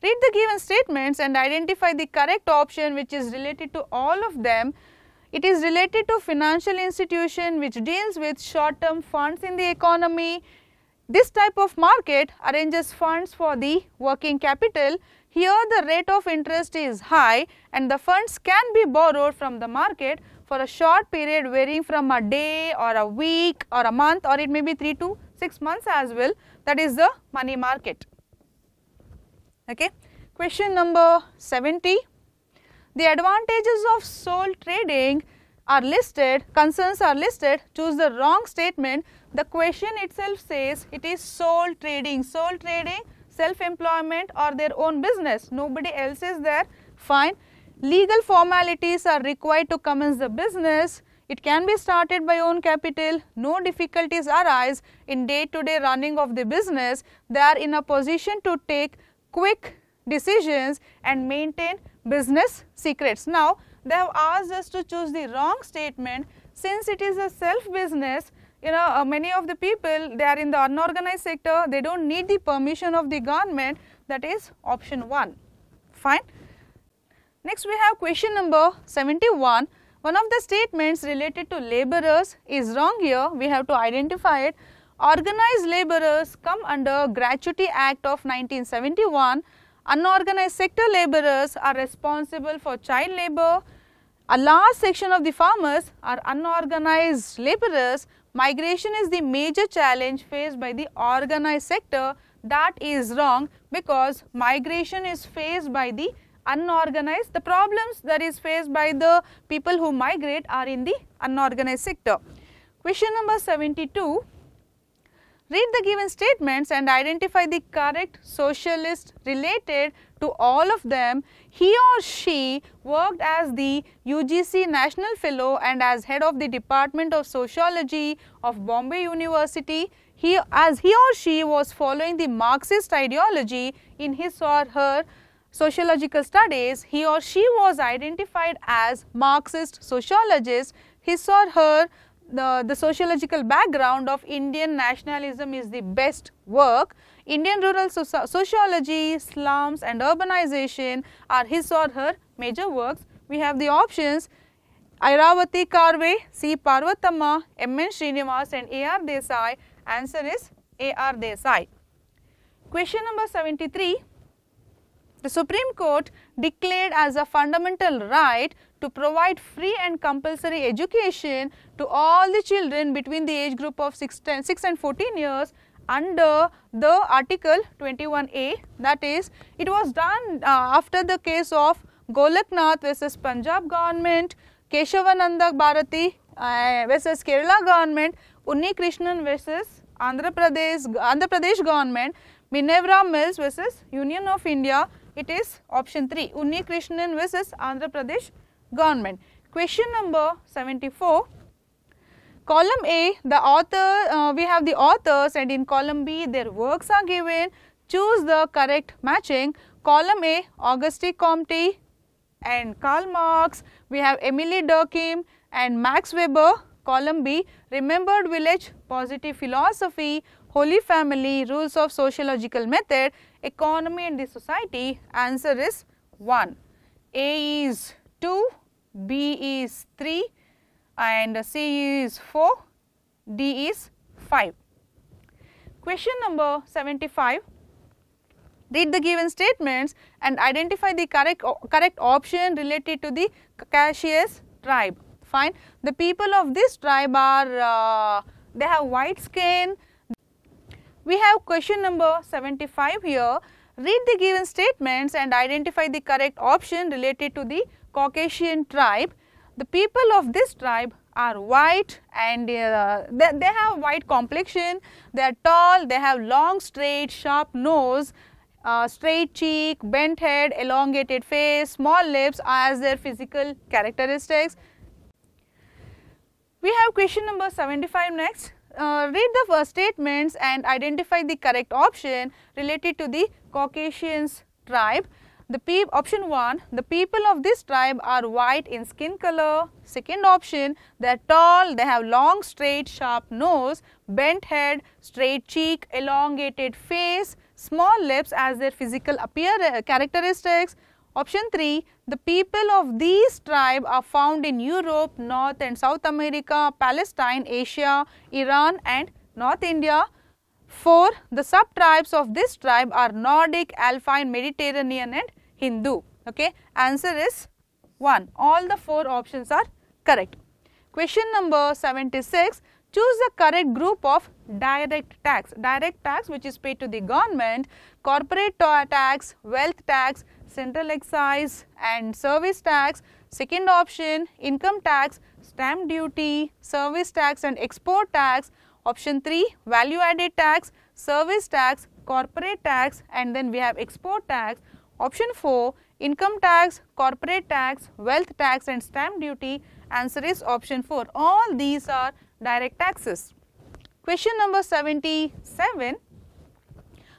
Read the given statements and identify the correct option which is related to all of them. It is related to financial institution which deals with short term funds in the economy. This type of market arranges funds for the working capital. Here the rate of interest is high and the funds can be borrowed from the market for a short period varying from a day or a week or a month or it may be 3 to 6 months as well that is the money market. Okay. Question number 70. The advantages of sole trading are listed, concerns are listed, choose the wrong statement. The question itself says it is sole trading, sole trading, self-employment or their own business, nobody else is there, fine. Legal formalities are required to commence the business it can be started by own capital, no difficulties arise in day-to-day -day running of the business. They are in a position to take quick decisions and maintain business secrets. Now, they have asked us to choose the wrong statement since it is a self business you know uh, many of the people they are in the unorganized sector they don't need the permission of the government that is option 1 fine next we have question number 71 one of the statements related to laborers is wrong here. We have to identify it. Organized laborers come under Gratuity Act of 1971. Unorganized sector laborers are responsible for child labor. A large section of the farmers are unorganized laborers. Migration is the major challenge faced by the organized sector. That is wrong because migration is faced by the unorganized. The problems that is faced by the people who migrate are in the unorganized sector. Question number 72. Read the given statements and identify the correct socialist related to all of them. He or she worked as the UGC National Fellow and as head of the Department of Sociology of Bombay University. He, as he or she was following the Marxist ideology in his or her sociological studies, he or she was identified as Marxist sociologist. His or her the, the sociological background of Indian nationalism is the best work. Indian rural so sociology, slums and urbanization are his or her major works. We have the options Airavati Karve, C. Parvatama, M. N. Srinivas and A. R. Desai. Answer is A. R. Desai. Question number 73. The Supreme Court declared as a fundamental right to provide free and compulsory education to all the children between the age group of 6, 10, 6 and 14 years under the article 21a that is it was done uh, after the case of Golaknath versus Punjab government, Keshavananda Bharati uh, versus Kerala government, Unni Krishnan versus Andhra Pradesh, Andhra Pradesh government, Minerva Mills versus Union of India it is option 3. Unni Krishnan versus Andhra Pradesh government. Question number 74. Column A, the author, uh, we have the authors and in column B, their works are given. Choose the correct matching. Column A, Auguste Comte and Karl Marx. We have Emily Durkheim and Max Weber. Column B, Remembered Village, Positive Philosophy, Holy Family, Rules of Sociological Method economy and the society, answer is 1. A is 2, B is 3 and C is 4, D is 5. Question number 75. Read the given statements and identify the correct, correct option related to the Caucasus tribe. Fine. The people of this tribe are, uh, they have white skin, we have question number 75 here. Read the given statements and identify the correct option related to the Caucasian tribe. The people of this tribe are white and uh, they, they have white complexion, they are tall, they have long straight sharp nose, uh, straight cheek, bent head, elongated face, small lips as their physical characteristics. We have question number 75 next uh, read the first statements and identify the correct option related to the Caucasians tribe. The option 1, the people of this tribe are white in skin color. Second option, they are tall, they have long straight sharp nose, bent head, straight cheek, elongated face, small lips as their physical appear uh, characteristics. Option 3, the people of these tribe are found in Europe, North and South America, Palestine, Asia, Iran and North India. 4. The sub-tribes of this tribe are Nordic, Alpine, Mediterranean and Hindu. Okay. Answer is 1. All the 4 options are correct. Question number 76. Choose the correct group of direct tax. Direct tax which is paid to the government, corporate tax, wealth tax, central excise and service tax. Second option, income tax, stamp duty, service tax and export tax. Option 3, value added tax, service tax, corporate tax and then we have export tax. Option 4, income tax, corporate tax, wealth tax and stamp duty. Answer is option 4. All these are direct taxes. Question number 77.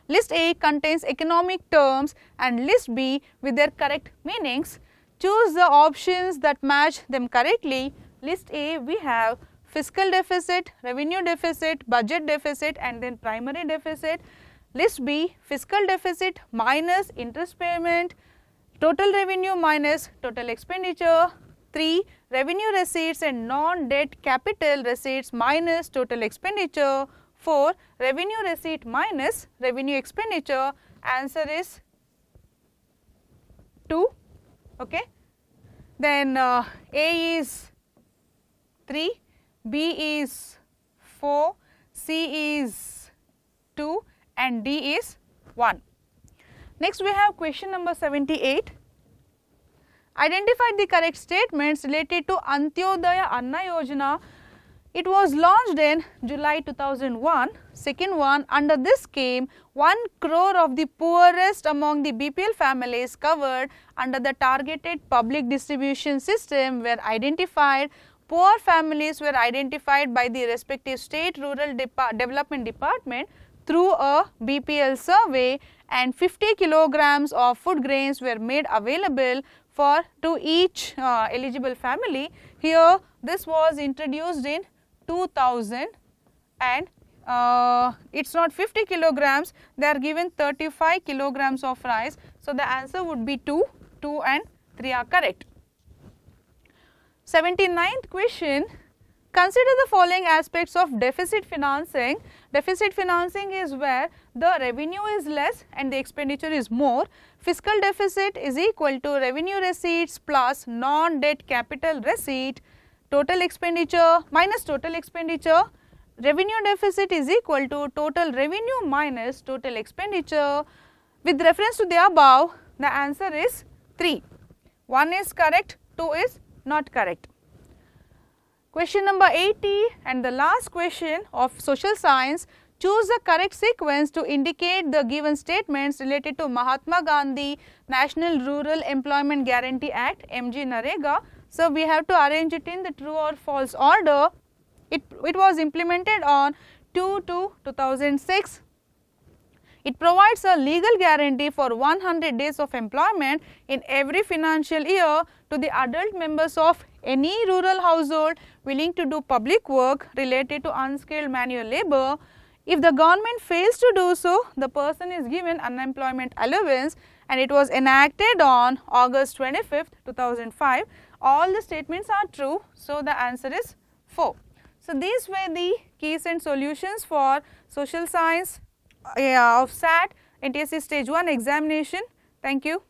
List A contains economic terms and list B with their correct meanings. Choose the options that match them correctly. List A we have fiscal deficit, revenue deficit, budget deficit and then primary deficit. List B fiscal deficit minus interest payment, total revenue minus total expenditure, 3 revenue receipts and non-debt capital receipts minus total expenditure, 4. Revenue receipt minus revenue expenditure. Answer is 2. Okay. Then uh, A is 3, B is 4, C is 2 and D is 1. Next we have question number 78. Identify the correct statements related to Antyodaya Anna Yojana it was launched in July 2001. Second one, under this came 1 crore of the poorest among the BPL families covered under the targeted public distribution system were identified. Poor families were identified by the respective state rural development department through a BPL survey and 50 kilograms of food grains were made available for to each uh, eligible family. Here this was introduced in 2000 and uh, it is not 50 kilograms, they are given 35 kilograms of rice. So, the answer would be 2, 2 and 3 are correct. 79th question, consider the following aspects of deficit financing. Deficit financing is where the revenue is less and the expenditure is more. Fiscal deficit is equal to revenue receipts plus non-debt capital receipt total expenditure minus total expenditure revenue deficit is equal to total revenue minus total expenditure with reference to the above the answer is 3 1 is correct 2 is not correct question number 80 and the last question of social science choose the correct sequence to indicate the given statements related to Mahatma Gandhi National Rural Employment Guarantee Act MG Narega so, we have to arrange it in the true or false order. It, it was implemented on 2 to 2006. It provides a legal guarantee for 100 days of employment in every financial year to the adult members of any rural household willing to do public work related to unskilled manual labor. If the government fails to do so, the person is given unemployment allowance and it was enacted on August 25, 2005 all the statements are true, so the answer is 4. So, these were the keys and solutions for social science uh, of SAT NTSC stage 1 examination. Thank you.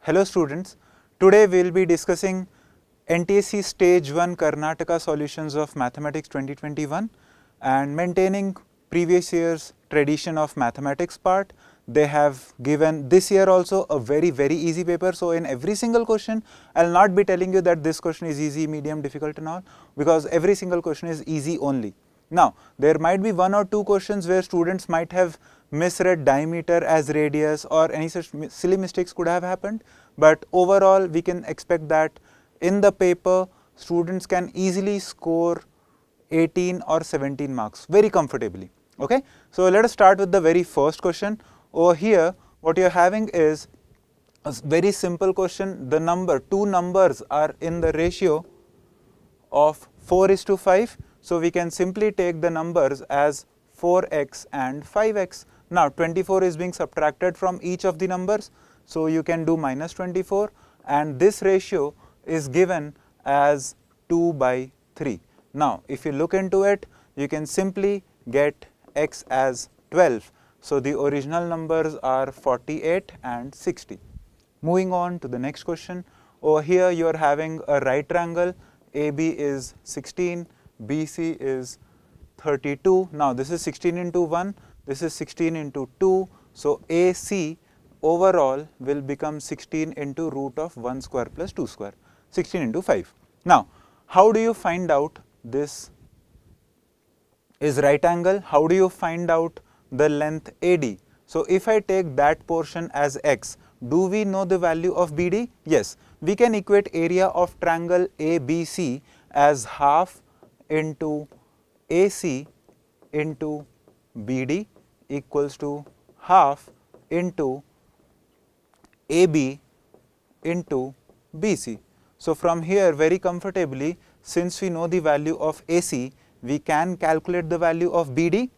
Hello students, today we will be discussing NTSC stage 1 Karnataka solutions of mathematics 2021 and maintaining previous year's tradition of mathematics part they have given this year also a very very easy paper so in every single question i'll not be telling you that this question is easy medium difficult and all because every single question is easy only now there might be one or two questions where students might have misread diameter as radius or any such silly mistakes could have happened but overall we can expect that in the paper students can easily score 18 or 17 marks very comfortably okay so let us start with the very first question over here, what you're having is a very simple question. The number, two numbers are in the ratio of 4 is to 5. So we can simply take the numbers as 4x and 5x. Now 24 is being subtracted from each of the numbers. So you can do minus 24 and this ratio is given as 2 by 3. Now if you look into it, you can simply get x as 12 so the original numbers are 48 and 60. Moving on to the next question. Over here you are having a right triangle. AB is 16, BC is 32. Now this is 16 into 1, this is 16 into 2. So AC overall will become 16 into root of 1 square plus 2 square, 16 into 5. Now how do you find out this is right angle? How do you find out the length AD. So, if I take that portion as x, do we know the value of BD? Yes, we can equate area of triangle ABC as half into AC into BD equals to half into AB into BC. So, from here very comfortably since we know the value of AC, we can calculate the value of BD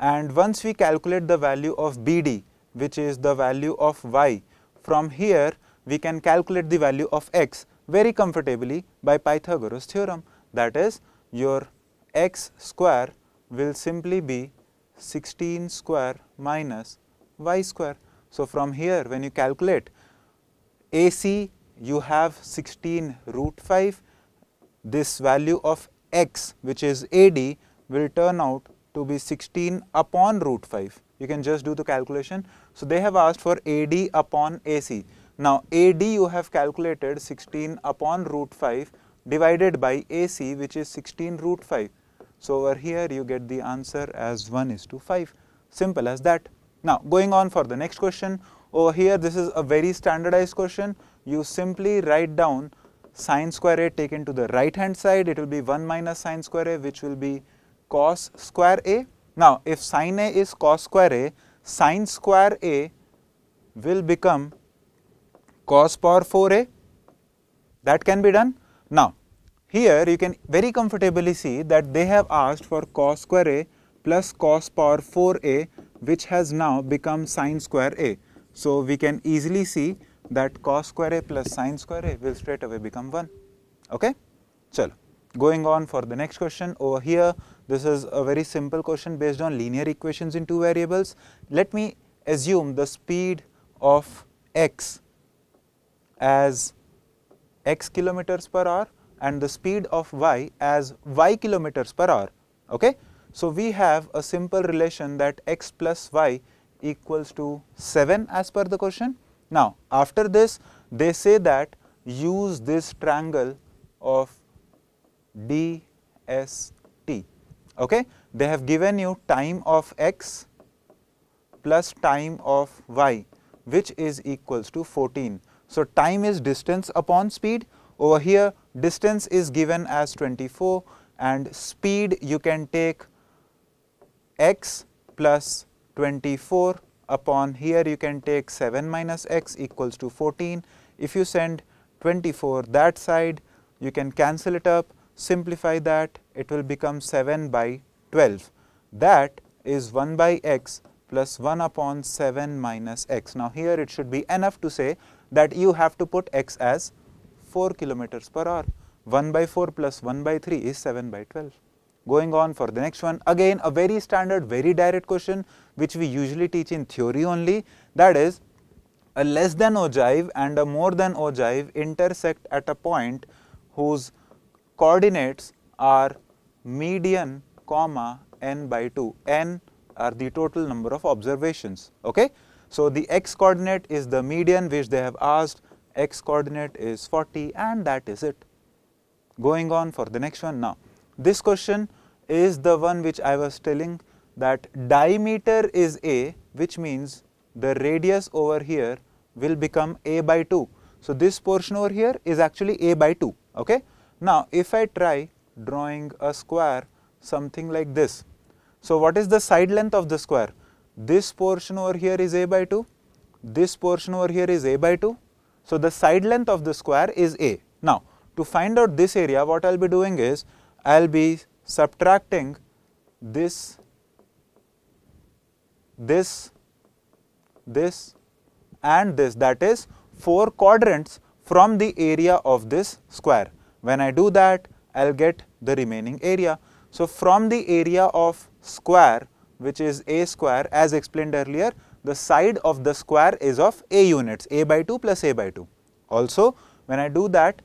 and once we calculate the value of BD which is the value of y from here we can calculate the value of x very comfortably by Pythagoras theorem that is your x square will simply be 16 square minus y square. So, from here when you calculate AC you have 16 root 5 this value of x which is AD will turn out to be 16 upon root 5. You can just do the calculation. So they have asked for AD upon AC. Now AD you have calculated 16 upon root 5 divided by AC which is 16 root 5. So over here you get the answer as 1 is to 5. Simple as that. Now going on for the next question. Over here this is a very standardized question. You simply write down sine square a taken to the right hand side. It will be 1 minus sine square a which will be cos square a. Now, if sine a is cos square a, sine square a will become cos power 4a. That can be done. Now, here you can very comfortably see that they have asked for cos square a plus cos power 4a which has now become sine square a. So, we can easily see that cos square a plus sine square a will straight away become 1. Okay? Chalo. Going on for the next question over here this is a very simple question based on linear equations in two variables. Let me assume the speed of x as x kilometers per hour and the speed of y as y kilometers per hour. Okay? So, we have a simple relation that x plus y equals to 7 as per the question. Now, after this they say that use this triangle of ds. Okay? They have given you time of x plus time of y which is equals to 14. So, time is distance upon speed over here distance is given as 24 and speed you can take x plus 24 upon here you can take 7 minus x equals to 14. If you send 24 that side you can cancel it up simplify that it will become 7 by 12 that is 1 by x plus 1 upon 7 minus x. Now here it should be enough to say that you have to put x as 4 kilometers per hour 1 by 4 plus 1 by 3 is 7 by 12. Going on for the next one again a very standard very direct question which we usually teach in theory only that is a less than ogive and a more than ogive intersect at a point whose coordinates are median comma n by 2 n are the total number of observations okay so the x coordinate is the median which they have asked x coordinate is 40 and that is it going on for the next one now this question is the one which i was telling that diameter is a which means the radius over here will become a by 2 so this portion over here is actually a by 2 okay now, if I try drawing a square something like this, so what is the side length of the square? This portion over here is a by 2, this portion over here is a by 2. So, the side length of the square is a. Now, to find out this area, what I will be doing is, I will be subtracting this, this, this and this that is 4 quadrants from the area of this square. When I do that, I'll get the remaining area. So from the area of square, which is a square, as explained earlier, the side of the square is of a units, a by 2 plus a by 2. Also, when I do that,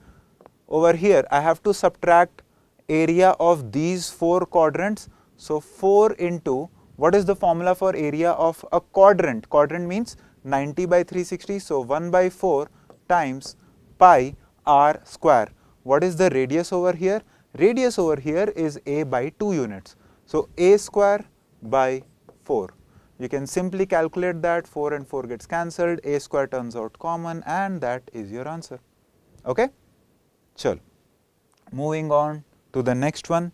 over here, I have to subtract area of these four quadrants. So 4 into, what is the formula for area of a quadrant? Quadrant means 90 by 360, so 1 by 4 times pi r square. What is the radius over here? Radius over here is a by 2 units. So, a square by 4. You can simply calculate that 4 and 4 gets cancelled, a square turns out common and that is your answer. Okay? Chal. Moving on to the next one.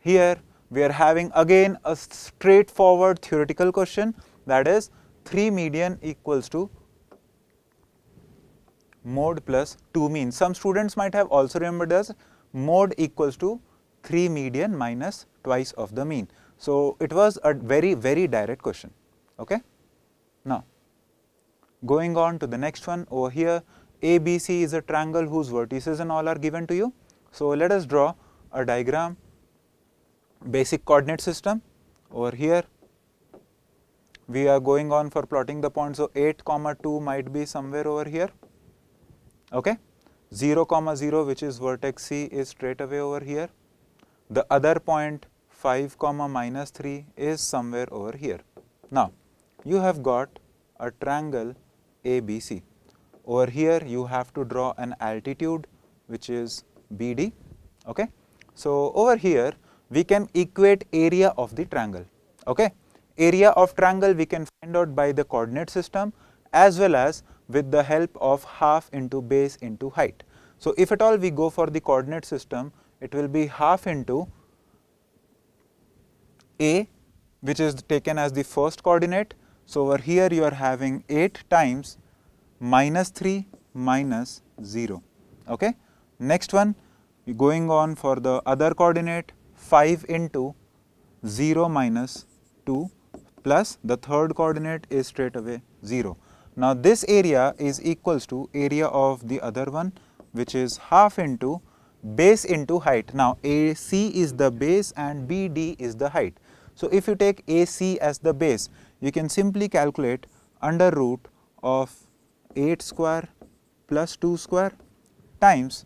Here we are having again a straightforward theoretical question that is 3 median equals to mode plus 2 mean. Some students might have also remembered as mode equals to 3 median minus twice of the mean. So, it was a very, very direct question. Okay? Now, going on to the next one over here, ABC is a triangle whose vertices and all are given to you. So, let us draw a diagram, basic coordinate system over here. We are going on for plotting the points. So, 8 comma 2 might be somewhere over here okay 0 comma 0 which is vertex c is straight away over here the other point 5 comma minus 3 is somewhere over here now you have got a triangle ABC over here you have to draw an altitude which is BD okay so over here we can equate area of the triangle okay area of triangle we can find out by the coordinate system as well as with the help of half into base into height. So, if at all we go for the coordinate system, it will be half into a which is taken as the first coordinate. So, over here you are having 8 times minus 3 minus 0. Okay? Next one going on for the other coordinate 5 into 0 minus 2 plus the third coordinate is straight away 0. Now this area is equals to area of the other one which is half into base into height. Now AC is the base and BD is the height. So if you take AC as the base, you can simply calculate under root of 8 square plus 2 square times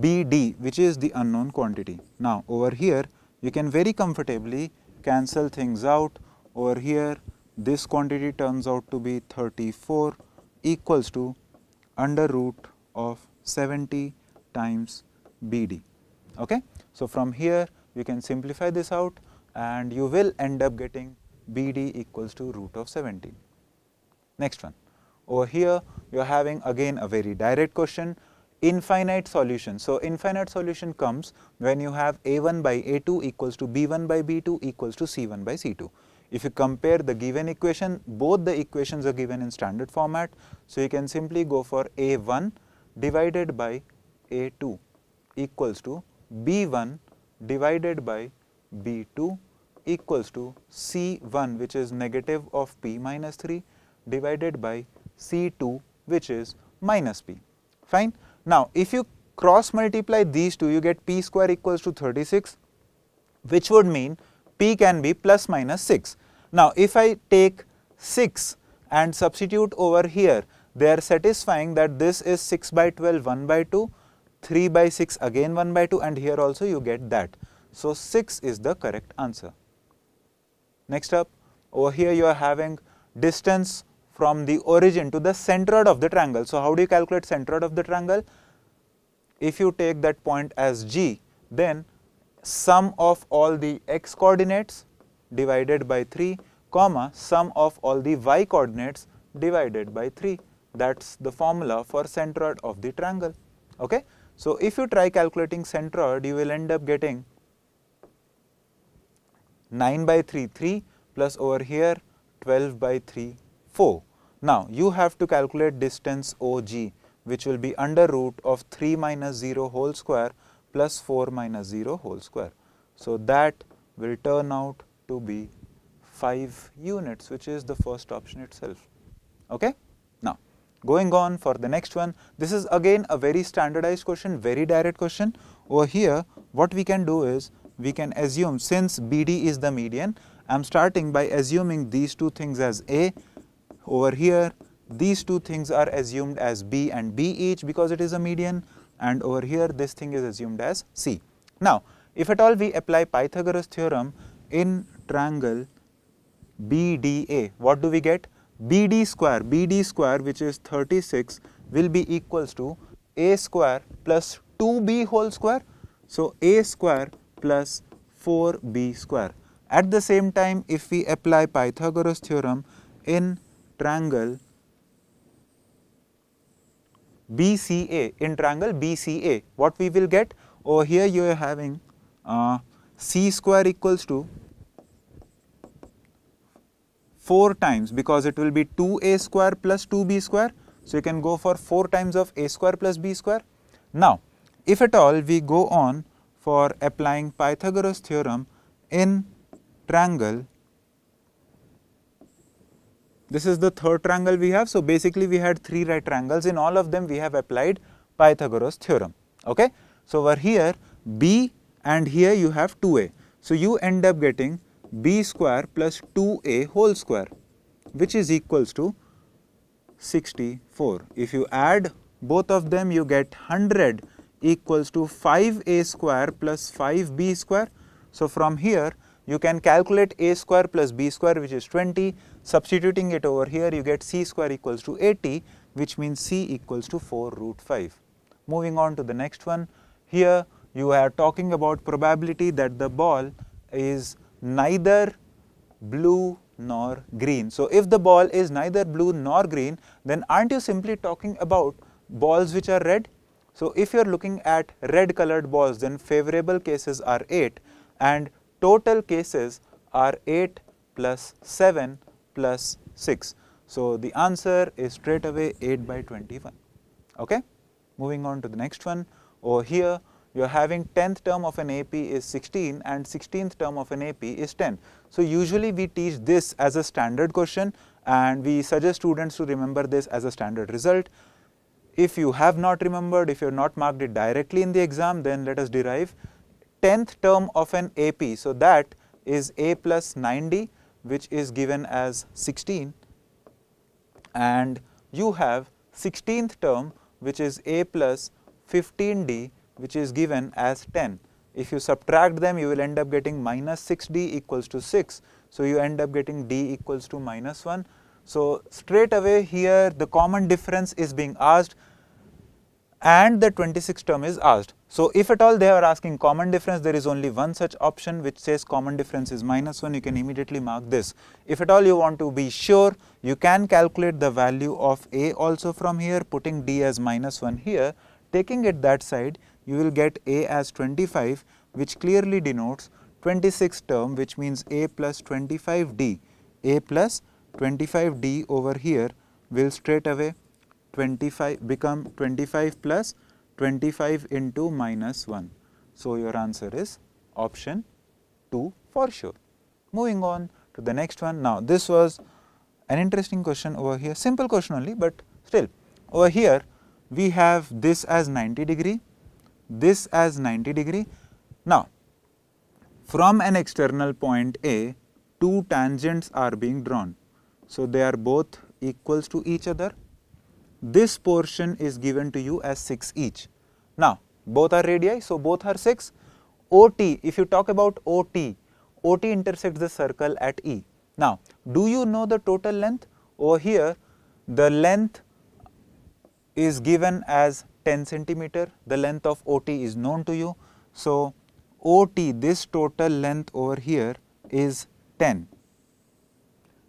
BD which is the unknown quantity. Now over here you can very comfortably cancel things out over here this quantity turns out to be 34 equals to under root of 70 times BD. Okay? So, from here you can simplify this out and you will end up getting BD equals to root of 17. Next one. Over here you are having again a very direct question infinite solution. So, infinite solution comes when you have a1 by a2 equals to b1 by b2 equals to c1 by c2. If you compare the given equation, both the equations are given in standard format. So you can simply go for A1 divided by A2 equals to B1 divided by B2 equals to C1 which is negative of P minus 3 divided by C2 which is minus P. Fine. Now, if you cross multiply these two, you get P square equals to 36 which would mean P can be plus minus 6. Now, if I take 6 and substitute over here, they are satisfying that this is 6 by 12, 1 by 2, 3 by 6 again 1 by 2 and here also you get that. So, 6 is the correct answer. Next up, over here you are having distance from the origin to the centroid of the triangle. So, how do you calculate centroid of the triangle? If you take that point as G, then sum of all the x coordinates divided by 3 comma sum of all the y coordinates divided by 3 that's the formula for centroid of the triangle okay so if you try calculating centroid you will end up getting 9 by 3 3 plus over here 12 by 3 4 now you have to calculate distance OG which will be under root of 3 minus 0 whole square plus 4 minus 0 whole square. So, that will turn out to be 5 units which is the first option itself. Okay? Now, going on for the next one, this is again a very standardized question, very direct question. Over here, what we can do is we can assume since BD is the median, I am starting by assuming these two things as A. Over here, these two things are assumed as B and B each because it is a median and over here this thing is assumed as C. Now, if at all we apply Pythagoras theorem in triangle BDA, what do we get? BD square, BD square which is 36 will be equals to A square plus 2B whole square. So, A square plus 4B square. At the same time, if we apply Pythagoras theorem in triangle BCA, in triangle BCA, what we will get? Over oh, here you are having uh, C square equals to 4 times because it will be 2A square plus 2B square. So you can go for 4 times of A square plus B square. Now, if at all we go on for applying Pythagoras theorem in triangle this is the third triangle we have. So basically we had three right triangles. In all of them we have applied Pythagoras theorem. Okay. So over here B and here you have 2A. So you end up getting B square plus 2A whole square which is equals to 64. If you add both of them you get 100 equals to 5a square plus 5b square. So from here you can calculate a square plus b square which is 20. Substituting it over here you get c square equals to 80 which means c equals to 4 root 5. Moving on to the next one, here you are talking about probability that the ball is neither blue nor green. So, if the ball is neither blue nor green then aren't you simply talking about balls which are red? So, if you are looking at red colored balls then favorable cases are 8 and total cases are 8 plus 7 plus 6. So, the answer is straight away 8 by 21. Okay? Moving on to the next one. Over here, you are having 10th term of an AP is 16 and 16th term of an AP is 10. So, usually we teach this as a standard question and we suggest students to remember this as a standard result. If you have not remembered, if you have not marked it directly in the exam, then let us derive 10th term of an AP. So, that is A plus ninety which is given as 16 and you have 16th term which is a plus 15d which is given as 10. If you subtract them you will end up getting minus 6d equals to 6. So, you end up getting d equals to minus 1. So, straight away here the common difference is being asked and the 26th term is asked. So, if at all they are asking common difference, there is only one such option which says common difference is minus 1, you can immediately mark this. If at all you want to be sure, you can calculate the value of A also from here, putting D as minus 1 here, taking it that side, you will get A as 25, which clearly denotes 26 term, which means A plus 25D. A plus 25D over here will straight away 25 become 25 plus plus 25 into minus 1. So, your answer is option 2 for sure. Moving on to the next one. Now, this was an interesting question over here, simple question only, but still over here we have this as 90 degree, this as 90 degree. Now, from an external point A, two tangents are being drawn. So, they are both equals to each other this portion is given to you as 6 each. Now, both are radii, so both are 6. OT, if you talk about OT, OT intersects the circle at E. Now, do you know the total length? Over oh, here, the length is given as 10 centimeter, the length of OT is known to you. So, OT, this total length over here is 10.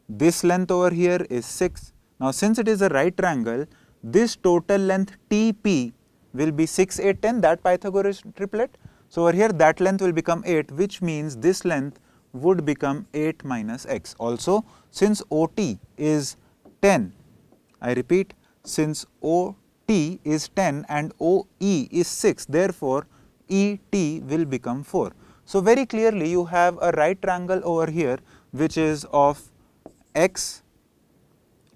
This length over here is 6 now, since it is a right triangle, this total length TP will be 6, 8, 10, that Pythagoras triplet. So, over here that length will become 8, which means this length would become 8 minus x. Also, since OT is 10, I repeat, since OT is 10 and OE is 6, therefore, ET will become 4. So, very clearly you have a right triangle over here which is of x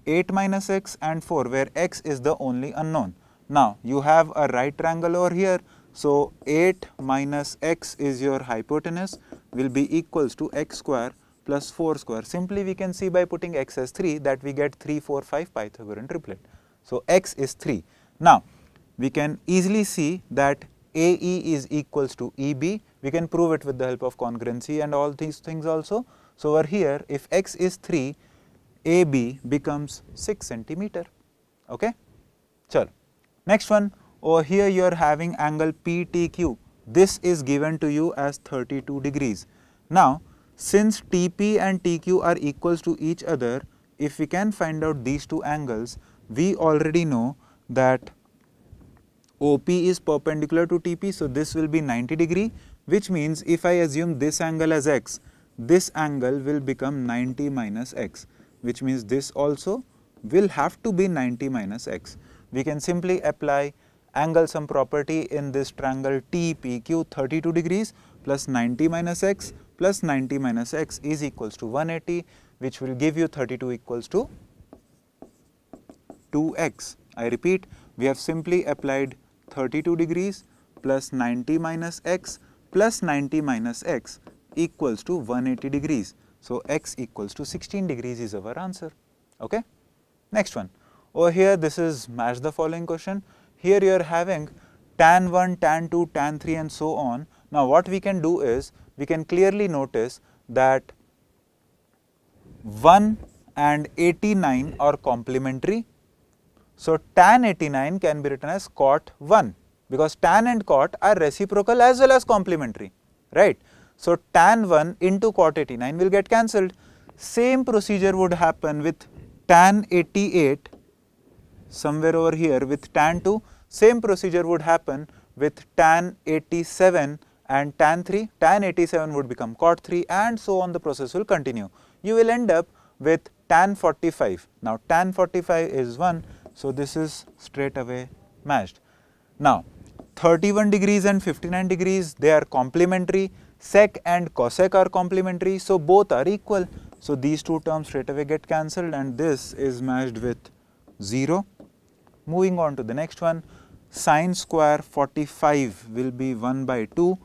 8 minus x and 4 where x is the only unknown. Now you have a right triangle over here. So 8 minus x is your hypotenuse will be equals to x square plus 4 square. Simply we can see by putting x as 3 that we get 3, 4, 5 Pythagorean triplet. So x is 3. Now we can easily see that AE is equals to EB. We can prove it with the help of congruency and all these things also. So over here if x is 3 AB becomes 6 centimeter. Okay? Chal. Next one, over here you are having angle PTQ. This is given to you as 32 degrees. Now, since TP and TQ are equals to each other, if we can find out these two angles, we already know that OP is perpendicular to TP, so this will be 90 degree, which means if I assume this angle as x, this angle will become 90 minus x which means this also will have to be 90 minus x. We can simply apply angle sum property in this triangle TPQ 32 degrees plus 90 minus x plus 90 minus x is equals to 180 which will give you 32 equals to 2x. I repeat we have simply applied 32 degrees plus 90 minus x plus 90 minus x equals to 180 degrees. So, x equals to 16 degrees is our answer. Okay? Next one. Over oh, here, this is match the following question. Here you are having tan 1, tan 2, tan 3 and so on. Now, what we can do is, we can clearly notice that 1 and 89 are complementary. So, tan 89 can be written as cot 1 because tan and cot are reciprocal as well as complementary, right. So tan 1 into cot 89 will get cancelled. Same procedure would happen with tan 88 somewhere over here with tan 2. Same procedure would happen with tan 87 and tan 3. Tan 87 would become cot 3 and so on the process will continue. You will end up with tan 45. Now tan 45 is 1 so this is straight away matched. Now 31 degrees and 59 degrees they are complementary Sec and cosec are complementary, so both are equal. So these two terms straight away get cancelled and this is matched with 0. Moving on to the next one, sine square 45 will be 1 by 2,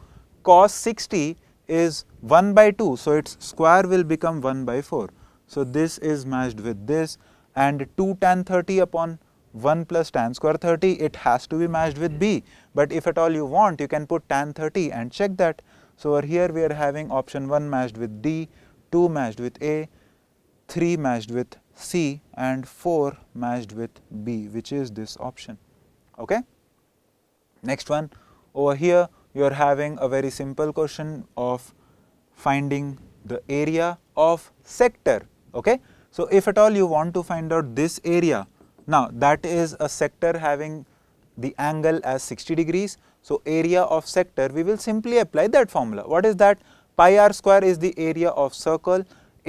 cos 60 is 1 by 2, so its square will become 1 by 4. So this is matched with this and 2 tan 30 upon 1 plus tan square 30, it has to be matched with b. But if at all you want, you can put tan 30 and check that. So over here we are having option 1 matched with D, 2 matched with A, 3 matched with C and 4 matched with B which is this option. Okay. Next one over here you are having a very simple question of finding the area of sector. Okay. So if at all you want to find out this area now that is a sector having the angle as 60 degrees so, area of sector we will simply apply that formula. What is that? Pi r square is the area of circle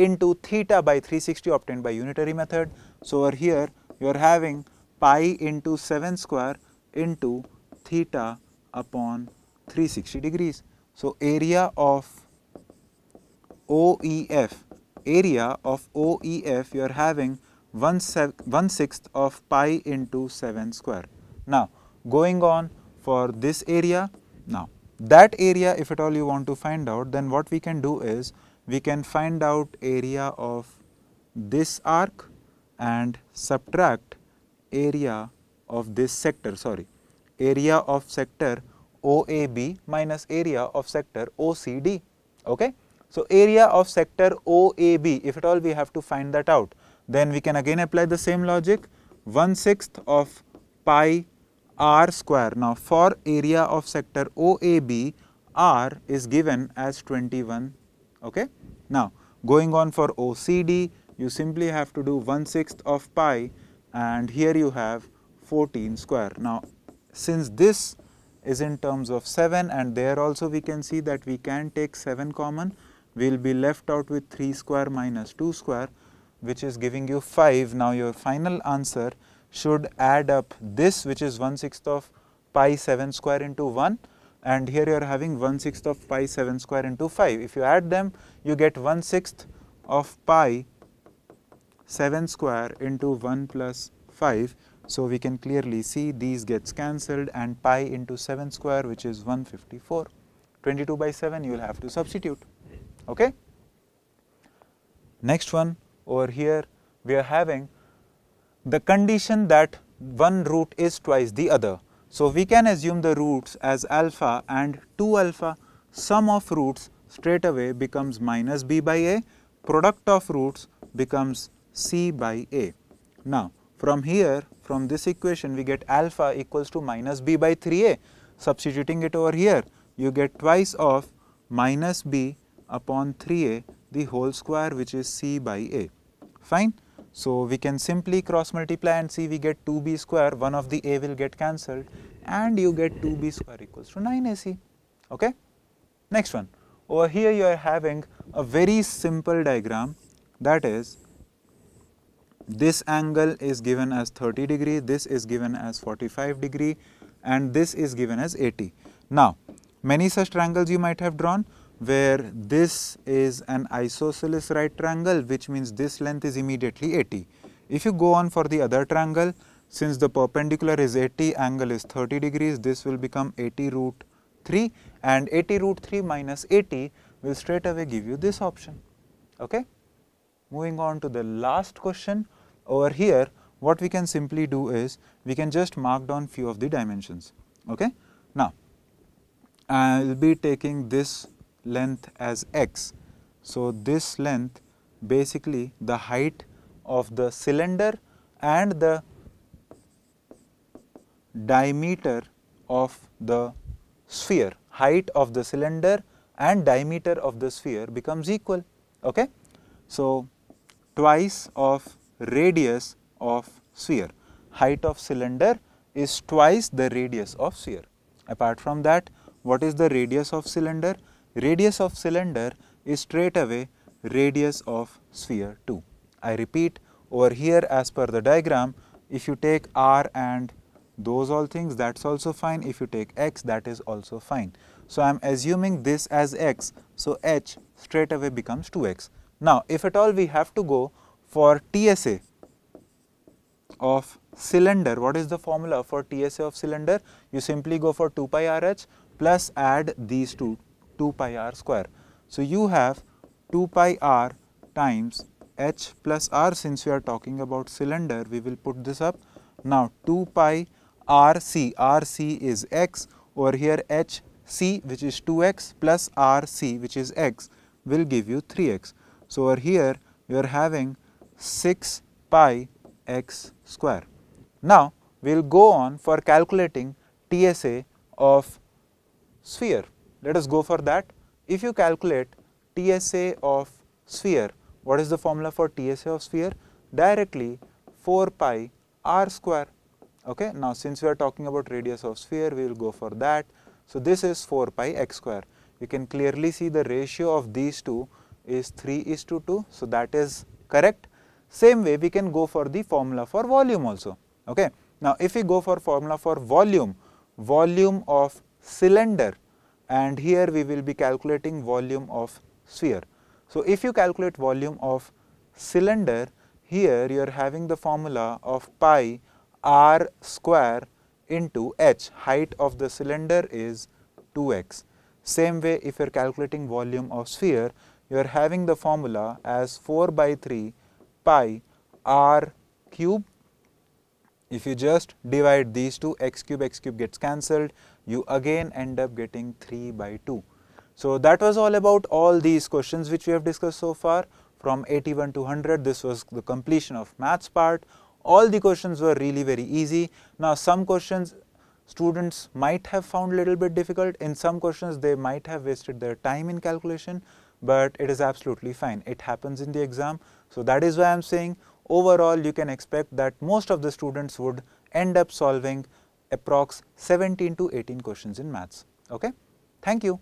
into theta by 360 obtained by unitary method. So, over here you are having pi into 7 square into theta upon 360 degrees. So, area of OEF, area of OEF you are having 1, sixth of pi into 7 square. Now, going on for this area. Now that area if at all you want to find out then what we can do is we can find out area of this arc and subtract area of this sector sorry area of sector OAB minus area of sector OCD okay. So, area of sector OAB if at all we have to find that out then we can again apply the same logic 1 sixth of pi r square. Now for area of sector OAB, r is given as 21. Okay. Now going on for OCD, you simply have to do 1 sixth of pi and here you have 14 square. Now since this is in terms of 7 and there also we can see that we can take 7 common, we will be left out with 3 square minus 2 square which is giving you 5. Now your final answer should add up this which is 1 sixth of pi 7 square into 1 and here you are having 1 sixth of pi 7 square into 5. If you add them you get 1 sixth of pi 7 square into 1 plus 5. So, we can clearly see these gets cancelled and pi into 7 square which is 154. 22 by 7 you will have to substitute. Okay? Next one over here we are having the condition that one root is twice the other. So we can assume the roots as alpha and 2 alpha sum of roots straight away becomes minus b by a product of roots becomes c by a. Now from here from this equation we get alpha equals to minus b by 3a substituting it over here you get twice of minus b upon 3a the whole square which is c by a fine so we can simply cross multiply and see we get 2b square, one of the a will get cancelled and you get 2b square equals to 9ac. Okay? Next one, over here you are having a very simple diagram that is this angle is given as 30 degree, this is given as 45 degree and this is given as 80. Now, many such triangles you might have drawn where this is an isosceles right triangle which means this length is immediately 80. If you go on for the other triangle, since the perpendicular is 80, angle is 30 degrees, this will become 80 root 3 and 80 root 3 minus 80 will straight away give you this option. Okay? Moving on to the last question, over here what we can simply do is we can just mark down few of the dimensions. Okay? Now, I will be taking this length as x. So, this length basically the height of the cylinder and the diameter of the sphere, height of the cylinder and diameter of the sphere becomes equal. Okay? So, twice of radius of sphere, height of cylinder is twice the radius of sphere. Apart from that, what is the radius of cylinder? Radius of cylinder is straight away radius of sphere 2. I repeat over here as per the diagram if you take r and those all things that's also fine if you take x that is also fine. So I am assuming this as x so h straight away becomes 2x. Now if at all we have to go for TSA of cylinder what is the formula for TSA of cylinder you simply go for 2 pi rh plus add these two 2 pi r square. So, you have 2 pi r times h plus r since we are talking about cylinder we will put this up. Now 2 pi r c, r c is x over here h c which is 2x plus r c which is x will give you 3x. So over here you are having 6 pi x square. Now we will go on for calculating TSA of sphere. Let us go for that. If you calculate TSA of sphere, what is the formula for TSA of sphere? Directly 4 pi r square. Okay. Now, since we are talking about radius of sphere, we will go for that. So, this is 4 pi x square. You can clearly see the ratio of these two is 3 is to 2. So, that is correct. Same way, we can go for the formula for volume also. Okay. Now, if we go for formula for volume, volume of cylinder and here we will be calculating volume of sphere. So, if you calculate volume of cylinder, here you are having the formula of pi r square into h, height of the cylinder is 2x. Same way if you are calculating volume of sphere, you are having the formula as 4 by 3 pi r cube. If you just divide these two, x cube, x cube gets cancelled you again end up getting 3 by 2. So that was all about all these questions which we have discussed so far from 81 to 100 this was the completion of maths part all the questions were really very easy now some questions students might have found little bit difficult in some questions they might have wasted their time in calculation but it is absolutely fine it happens in the exam so that is why i'm saying overall you can expect that most of the students would end up solving approx 17 to 18 questions in maths. Okay? Thank you.